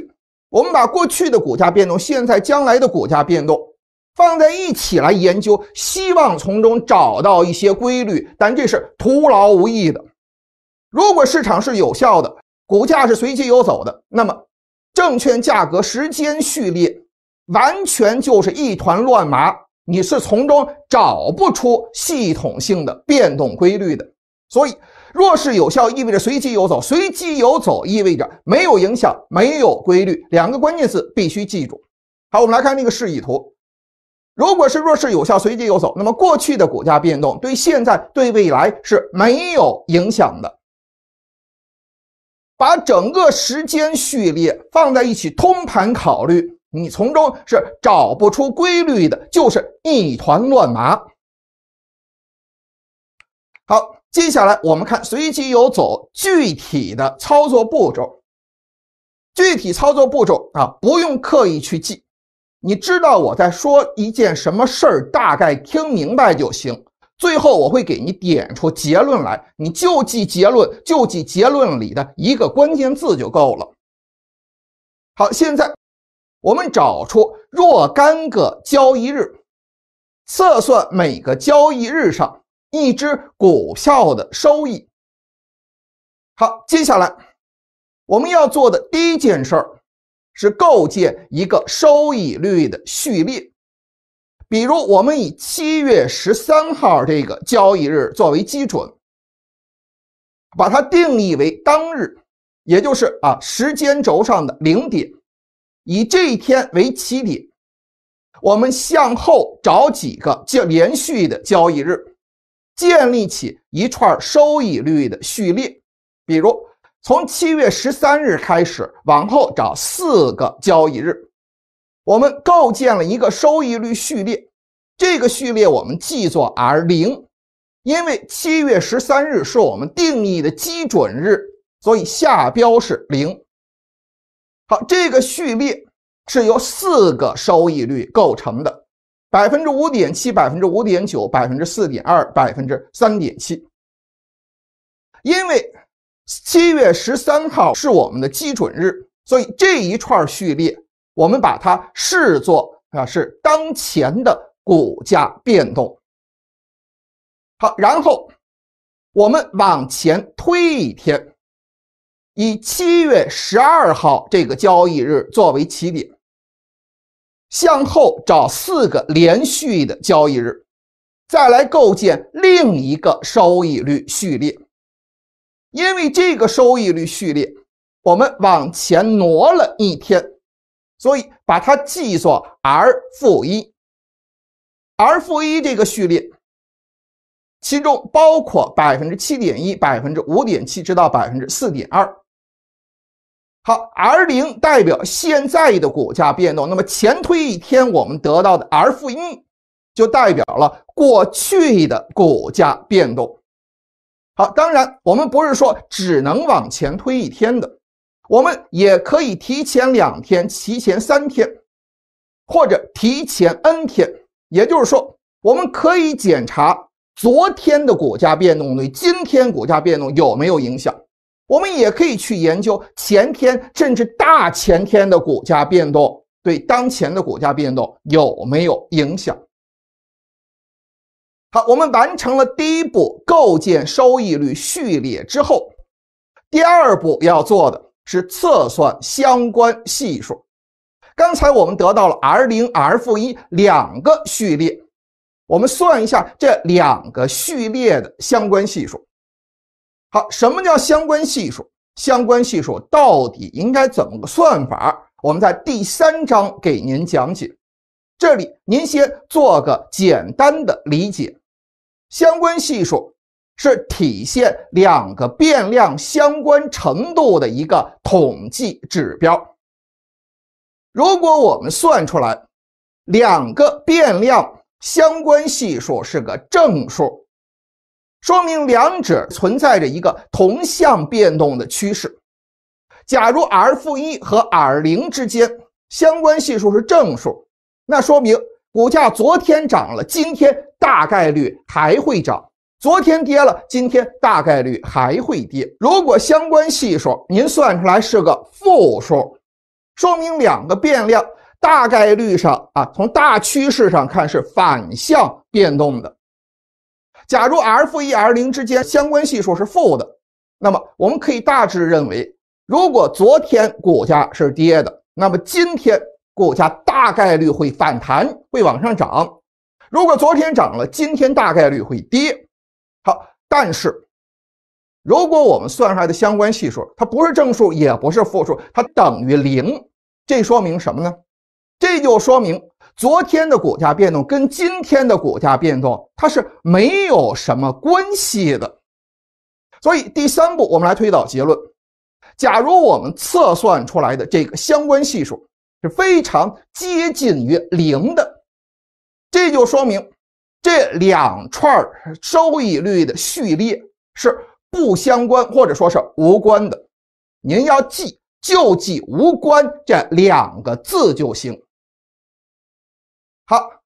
我们把过去的股价变动、现在将来的股价变动放在一起来研究，希望从中找到一些规律，但这是徒劳无益的。如果市场是有效的，股价是随机游走的，那么证券价格时间序列完全就是一团乱麻，你是从中找不出系统性的变动规律的。所以。弱势有效，意味着随机游走；随机游走意味着没有影响，没有规律。两个关键字必须记住。好，我们来看这个示意图。如果是弱势有效随机游走，那么过去的股价变动对现在、对未来是没有影响的。把整个时间序列放在一起通盘考虑，你从中是找不出规律的，就是一团乱麻。好。接下来我们看随机游走具体的操作步骤，具体操作步骤啊，不用刻意去记，你知道我在说一件什么事儿，大概听明白就行。最后我会给你点出结论来，你就记结论，就记结论里的一个关键字就够了。好，现在我们找出若干个交易日，测算每个交易日上。一只股票的收益。好，接下来我们要做的第一件事儿是构建一个收益率的序列。比如，我们以七月十三号这个交易日作为基准，把它定义为当日，也就是啊时间轴上的零点。以这一天为起点，我们向后找几个叫连续的交易日。建立起一串收益率的序列，比如从七月十三日开始往后找四个交易日，我们构建了一个收益率序列。这个序列我们记作 r 零，因为七月十三日是我们定义的基准日，所以下标是零。好，这个序列是由四个收益率构成的。百分之五点七，百分之五点九，百分之四点二，百分之三点七。因为七月十三号是我们的基准日，所以这一串序列我们把它视作啊是当前的股价变动。好，然后我们往前推一天，以七月十二号这个交易日作为起点。向后找四个连续的交易日，再来构建另一个收益率序列。因为这个收益率序列我们往前挪了一天，所以把它记作 r 负一。r 负一这个序列其中包括百分之七点一、百分之五点七，直到百分之四点二。好，r 零代表现在的股价变动，那么前推一天，我们得到的 r 负一就代表了过去的股价变动。好，当然我们不是说只能往前推一天的，我们也可以提前两天、提前三天，或者提前 n 天。也就是说，我们可以检查昨天的股价变动对今天股价变动有没有影响。我们也可以去研究前天甚至大前天的股价变动对当前的股价变动有没有影响。好，我们完成了第一步构建收益率序列之后，第二步要做的是测算相关系数。刚才我们得到了 r 零、r 负一两个序列，我们算一下这两个序列的相关系数。好，什么叫相关系数？相关系数到底应该怎么个算法？我们在第三章给您讲解。这里您先做个简单的理解，相关系数是体现两个变量相关程度的一个统计指标。如果我们算出来两个变量相关系数是个正数。说明两者存在着一个同向变动的趋势。假如 R 负一和 R 零之间相关系数是正数，那说明股价昨天涨了，今天大概率还会涨；昨天跌了，今天大概率还会跌。如果相关系数您算出来是个负数，说明两个变量大概率上啊，从大趋势上看是反向变动的。假如 F 一 R 零之间相关系数是负的，那么我们可以大致认为，如果昨天股价是跌的，那么今天股价大概率会反弹，会往上涨；如果昨天涨了，今天大概率会跌。好，但是如果我们算出来的相关系数它不是正数，也不是负数，它等于零，这说明什么呢？这就说明。昨天的股价变动跟今天的股价变动，它是没有什么关系的。所以第三步，我们来推导结论：假如我们测算出来的这个相关系数是非常接近于零的，这就说明这两串收益率的序列是不相关或者说是无关的。您要记，就记“无关”这两个字就行。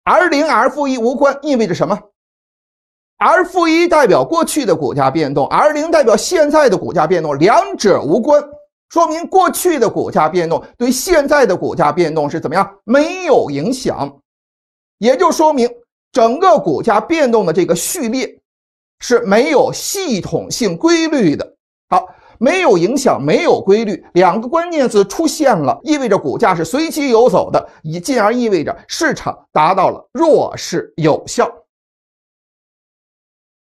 r 零 r 负一无关意味着什么？r 负一代表过去的股价变动，r 零代表现在的股价变动，两者无关，说明过去的股价变动对现在的股价变动是怎么样？没有影响，也就说明整个股价变动的这个序列是没有系统性规律的。好。没有影响，没有规律，两个关键词出现了，意味着股价是随机游走的，以进而意味着市场达到了弱势有效。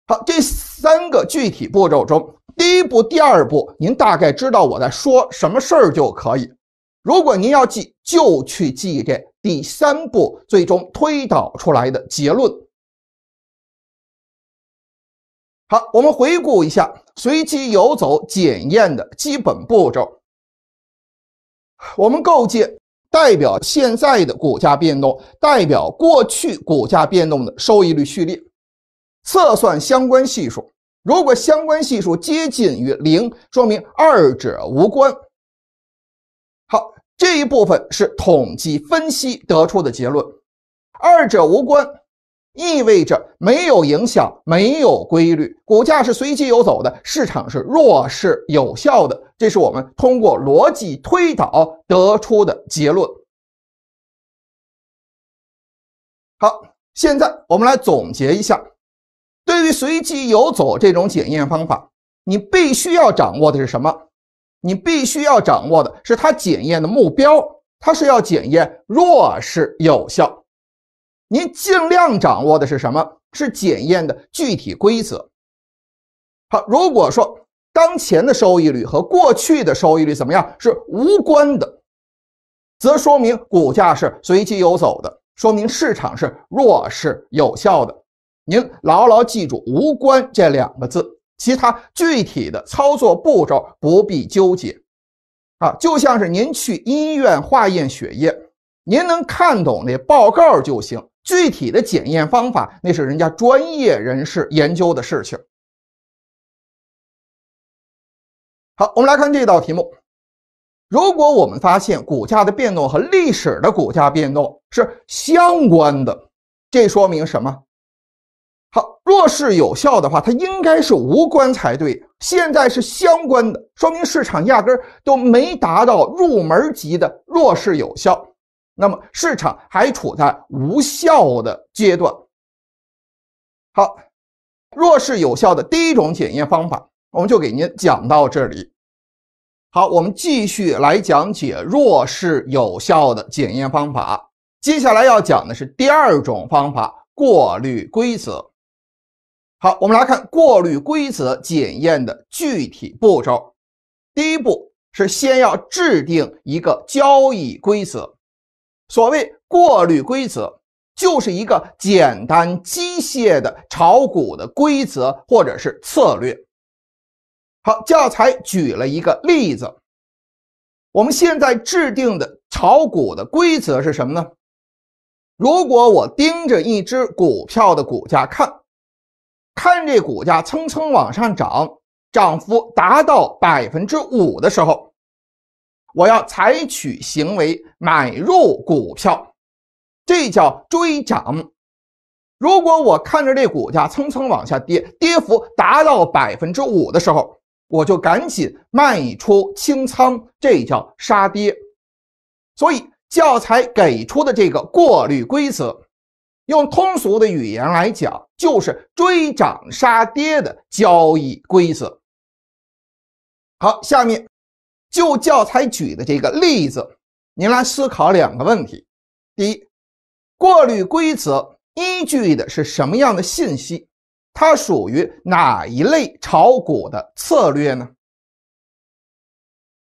好，这三个具体步骤中，第一步、第二步，您大概知道我在说什么事儿就可以。如果您要记，就去记这第三步最终推导出来的结论。好，我们回顾一下随机游走检验的基本步骤。我们构建代表现在的股价变动、代表过去股价变动的收益率序列，测算相关系数。如果相关系数接近于零，说明二者无关。好，这一部分是统计分析得出的结论，二者无关。意味着没有影响，没有规律，股价是随机游走的，市场是弱势有效的，这是我们通过逻辑推导得出的结论。好，现在我们来总结一下，对于随机游走这种检验方法，你必须要掌握的是什么？你必须要掌握的是它检验的目标，它是要检验弱势有效。您尽量掌握的是什么？是检验的具体规则。好，如果说当前的收益率和过去的收益率怎么样是无关的，则说明股价是随机游走的，说明市场是弱势有效的。您牢牢记住“无关”这两个字，其他具体的操作步骤不必纠结。啊，就像是您去医院化验血液，您能看懂那报告就行。具体的检验方法，那是人家专业人士研究的事情。好，我们来看这道题目。如果我们发现股价的变动和历史的股价变动是相关的，这说明什么？好，弱势有效的话，它应该是无关才对。现在是相关的，说明市场压根儿都没达到入门级的弱势有效。那么市场还处在无效的阶段。好，弱势有效的第一种检验方法，我们就给您讲到这里。好，我们继续来讲解弱势有效的检验方法。接下来要讲的是第二种方法——过滤规则。好，我们来看过滤规则检验的具体步骤。第一步是先要制定一个交易规则。所谓过滤规则，就是一个简单机械的炒股的规则或者是策略。好，教材举了一个例子。我们现在制定的炒股的规则是什么呢？如果我盯着一只股票的股价看，看这股价蹭蹭往上涨，涨幅达到百分之五的时候。我要采取行为买入股票，这叫追涨。如果我看着这股价蹭蹭往下跌，跌幅达到百分之五的时候，我就赶紧卖出清仓，这叫杀跌。所以教材给出的这个过滤规则，用通俗的语言来讲，就是追涨杀跌的交易规则。好，下面。就教材举的这个例子，您来思考两个问题：第一，过滤规则依据的是什么样的信息？它属于哪一类炒股的策略呢？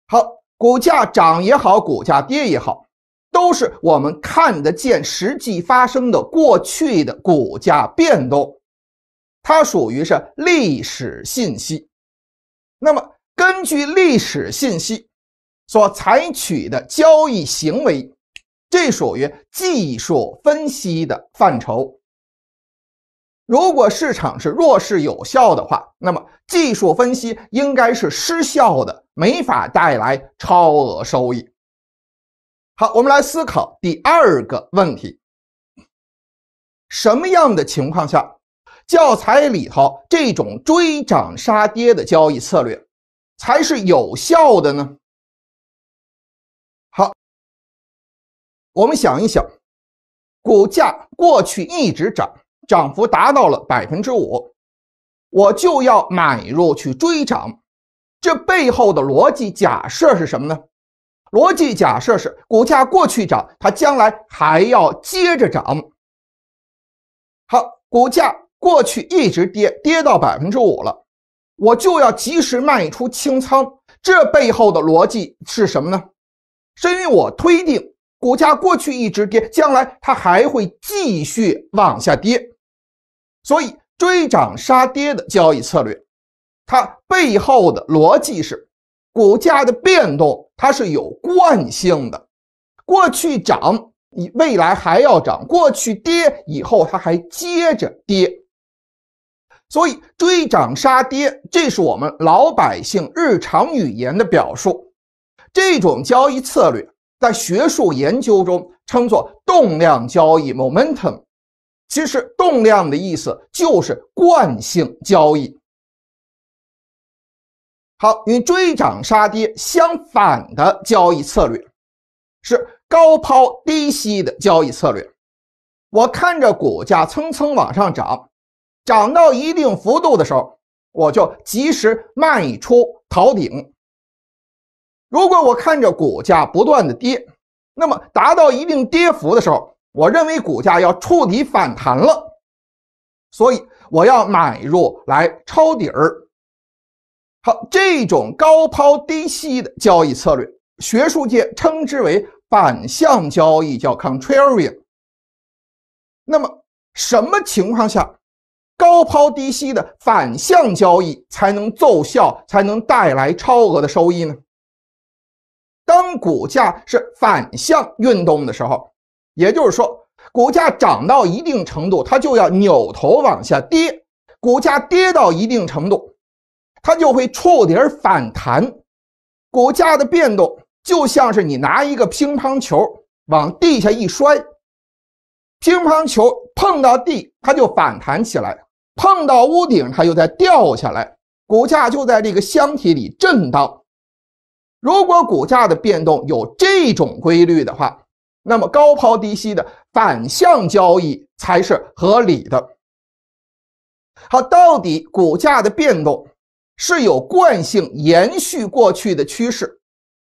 好，股价涨也好，股价跌也好，都是我们看得见、实际发生的过去的股价变动，它属于是历史信息。那么，根据历史信息所采取的交易行为，这属于技术分析的范畴。如果市场是弱势有效的话，那么技术分析应该是失效的，没法带来超额收益。好，我们来思考第二个问题：什么样的情况下，教材里头这种追涨杀跌的交易策略？才是有效的呢。好，我们想一想，股价过去一直涨，涨幅达到了百分之五，我就要买入去追涨。这背后的逻辑假设是什么呢？逻辑假设是股价过去涨，它将来还要接着涨。好，股价过去一直跌，跌到百分之五了。我就要及时卖出清仓，这背后的逻辑是什么呢？是因为我推定股价过去一直跌，将来它还会继续往下跌，所以追涨杀跌的交易策略，它背后的逻辑是股价的变动它是有惯性的，过去涨你未来还要涨，过去跌以后它还接着跌。所以追涨杀跌，这是我们老百姓日常语言的表述。这种交易策略在学术研究中称作动量交易 （momentum）。其实动量的意思就是惯性交易。好，与追涨杀跌相反的交易策略是高抛低吸的交易策略。我看着股价蹭蹭往上涨。涨到一定幅度的时候，我就及时卖出逃顶。如果我看着股价不断的跌，那么达到一定跌幅的时候，我认为股价要触底反弹了，所以我要买入来抄底儿。好，这种高抛低吸的交易策略，学术界称之为反向交易，叫 contrarian。那么什么情况下？高抛低吸的反向交易才能奏效，才能带来超额的收益呢。当股价是反向运动的时候，也就是说，股价涨到一定程度，它就要扭头往下跌；股价跌到一定程度，它就会触底反弹。股价的变动就像是你拿一个乒乓球往地下一摔，乒乓球碰到地，它就反弹起来。碰到屋顶，它又在掉下来，股价就在这个箱体里震荡。如果股价的变动有这种规律的话，那么高抛低吸的反向交易才是合理的。好，到底股价的变动是有惯性延续过去的趋势，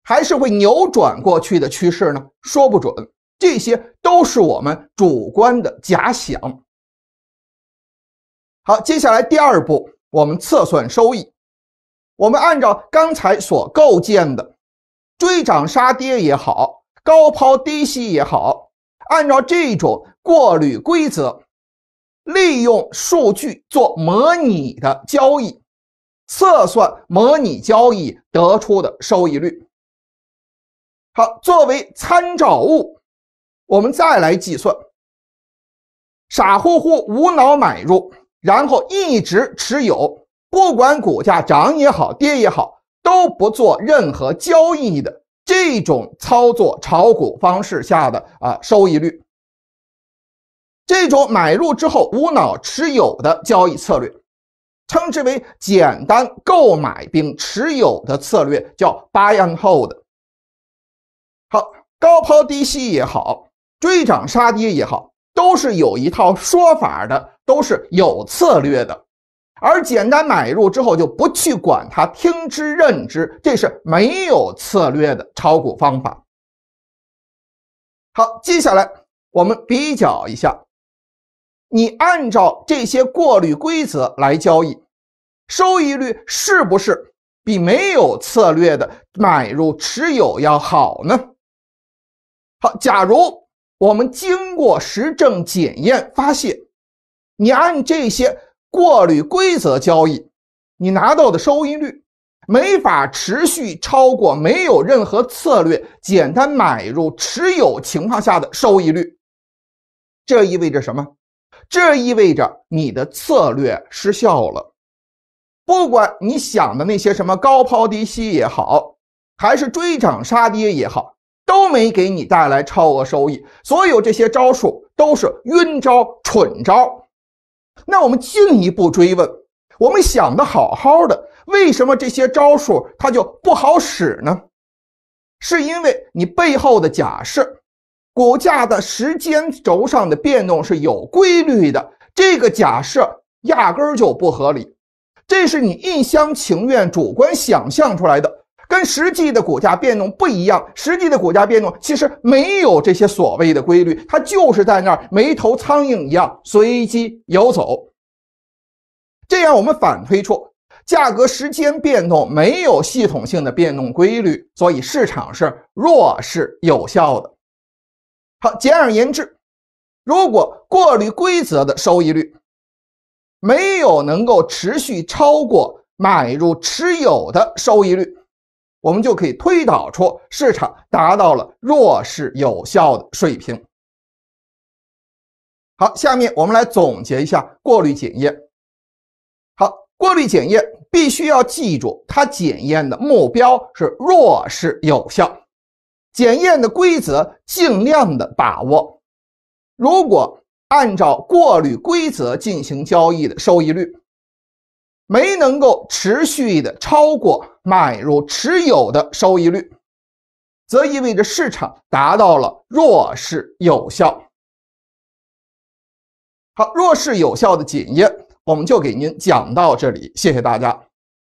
还是会扭转过去的趋势呢？说不准，这些都是我们主观的假想。好，接下来第二步，我们测算收益。我们按照刚才所构建的追涨杀跌也好，高抛低吸也好，按照这种过滤规则，利用数据做模拟的交易，测算模拟交易得出的收益率。好，作为参照物，我们再来计算傻乎乎无脑买入。然后一直持有，不管股价涨也好、跌也好，都不做任何交易的这种操作炒股方式下的啊收益率，这种买入之后无脑持有的交易策略，称之为简单购买并持有的策略，叫 buy and hold。好，高抛低吸也好，追涨杀跌也好。都是有一套说法的，都是有策略的，而简单买入之后就不去管它，听之任之，这是没有策略的炒股方法。好，接下来我们比较一下，你按照这些过滤规则来交易，收益率是不是比没有策略的买入持有要好呢？好，假如。我们经过实证检验发现，你按这些过滤规则交易，你拿到的收益率没法持续超过没有任何策略简单买入持有情况下的收益率。这意味着什么？这意味着你的策略失效了。不管你想的那些什么高抛低吸也好，还是追涨杀跌也好。都没给你带来超额收益，所有这些招数都是晕招、蠢招。那我们进一步追问：我们想的好好的，为什么这些招数它就不好使呢？是因为你背后的假设，股价的时间轴上的变动是有规律的，这个假设压根儿就不合理，这是你一厢情愿、主观想象出来的。跟实际的股价变动不一样，实际的股价变动其实没有这些所谓的规律，它就是在那儿没头苍蝇一样随机游走。这样我们反推出价格时间变动没有系统性的变动规律，所以市场是弱势有效的。好，简而言之，如果过滤规则的收益率没有能够持续超过买入持有的收益率。我们就可以推导出市场达到了弱势有效的水平。好，下面我们来总结一下过滤检验。好，过滤检验必须要记住，它检验的目标是弱势有效，检验的规则尽量的把握。如果按照过滤规则进行交易的收益率。没能够持续的超过买入持有的收益率，则意味着市场达到了弱势有效。好，弱势有效的检验，我们就给您讲到这里，谢谢大家。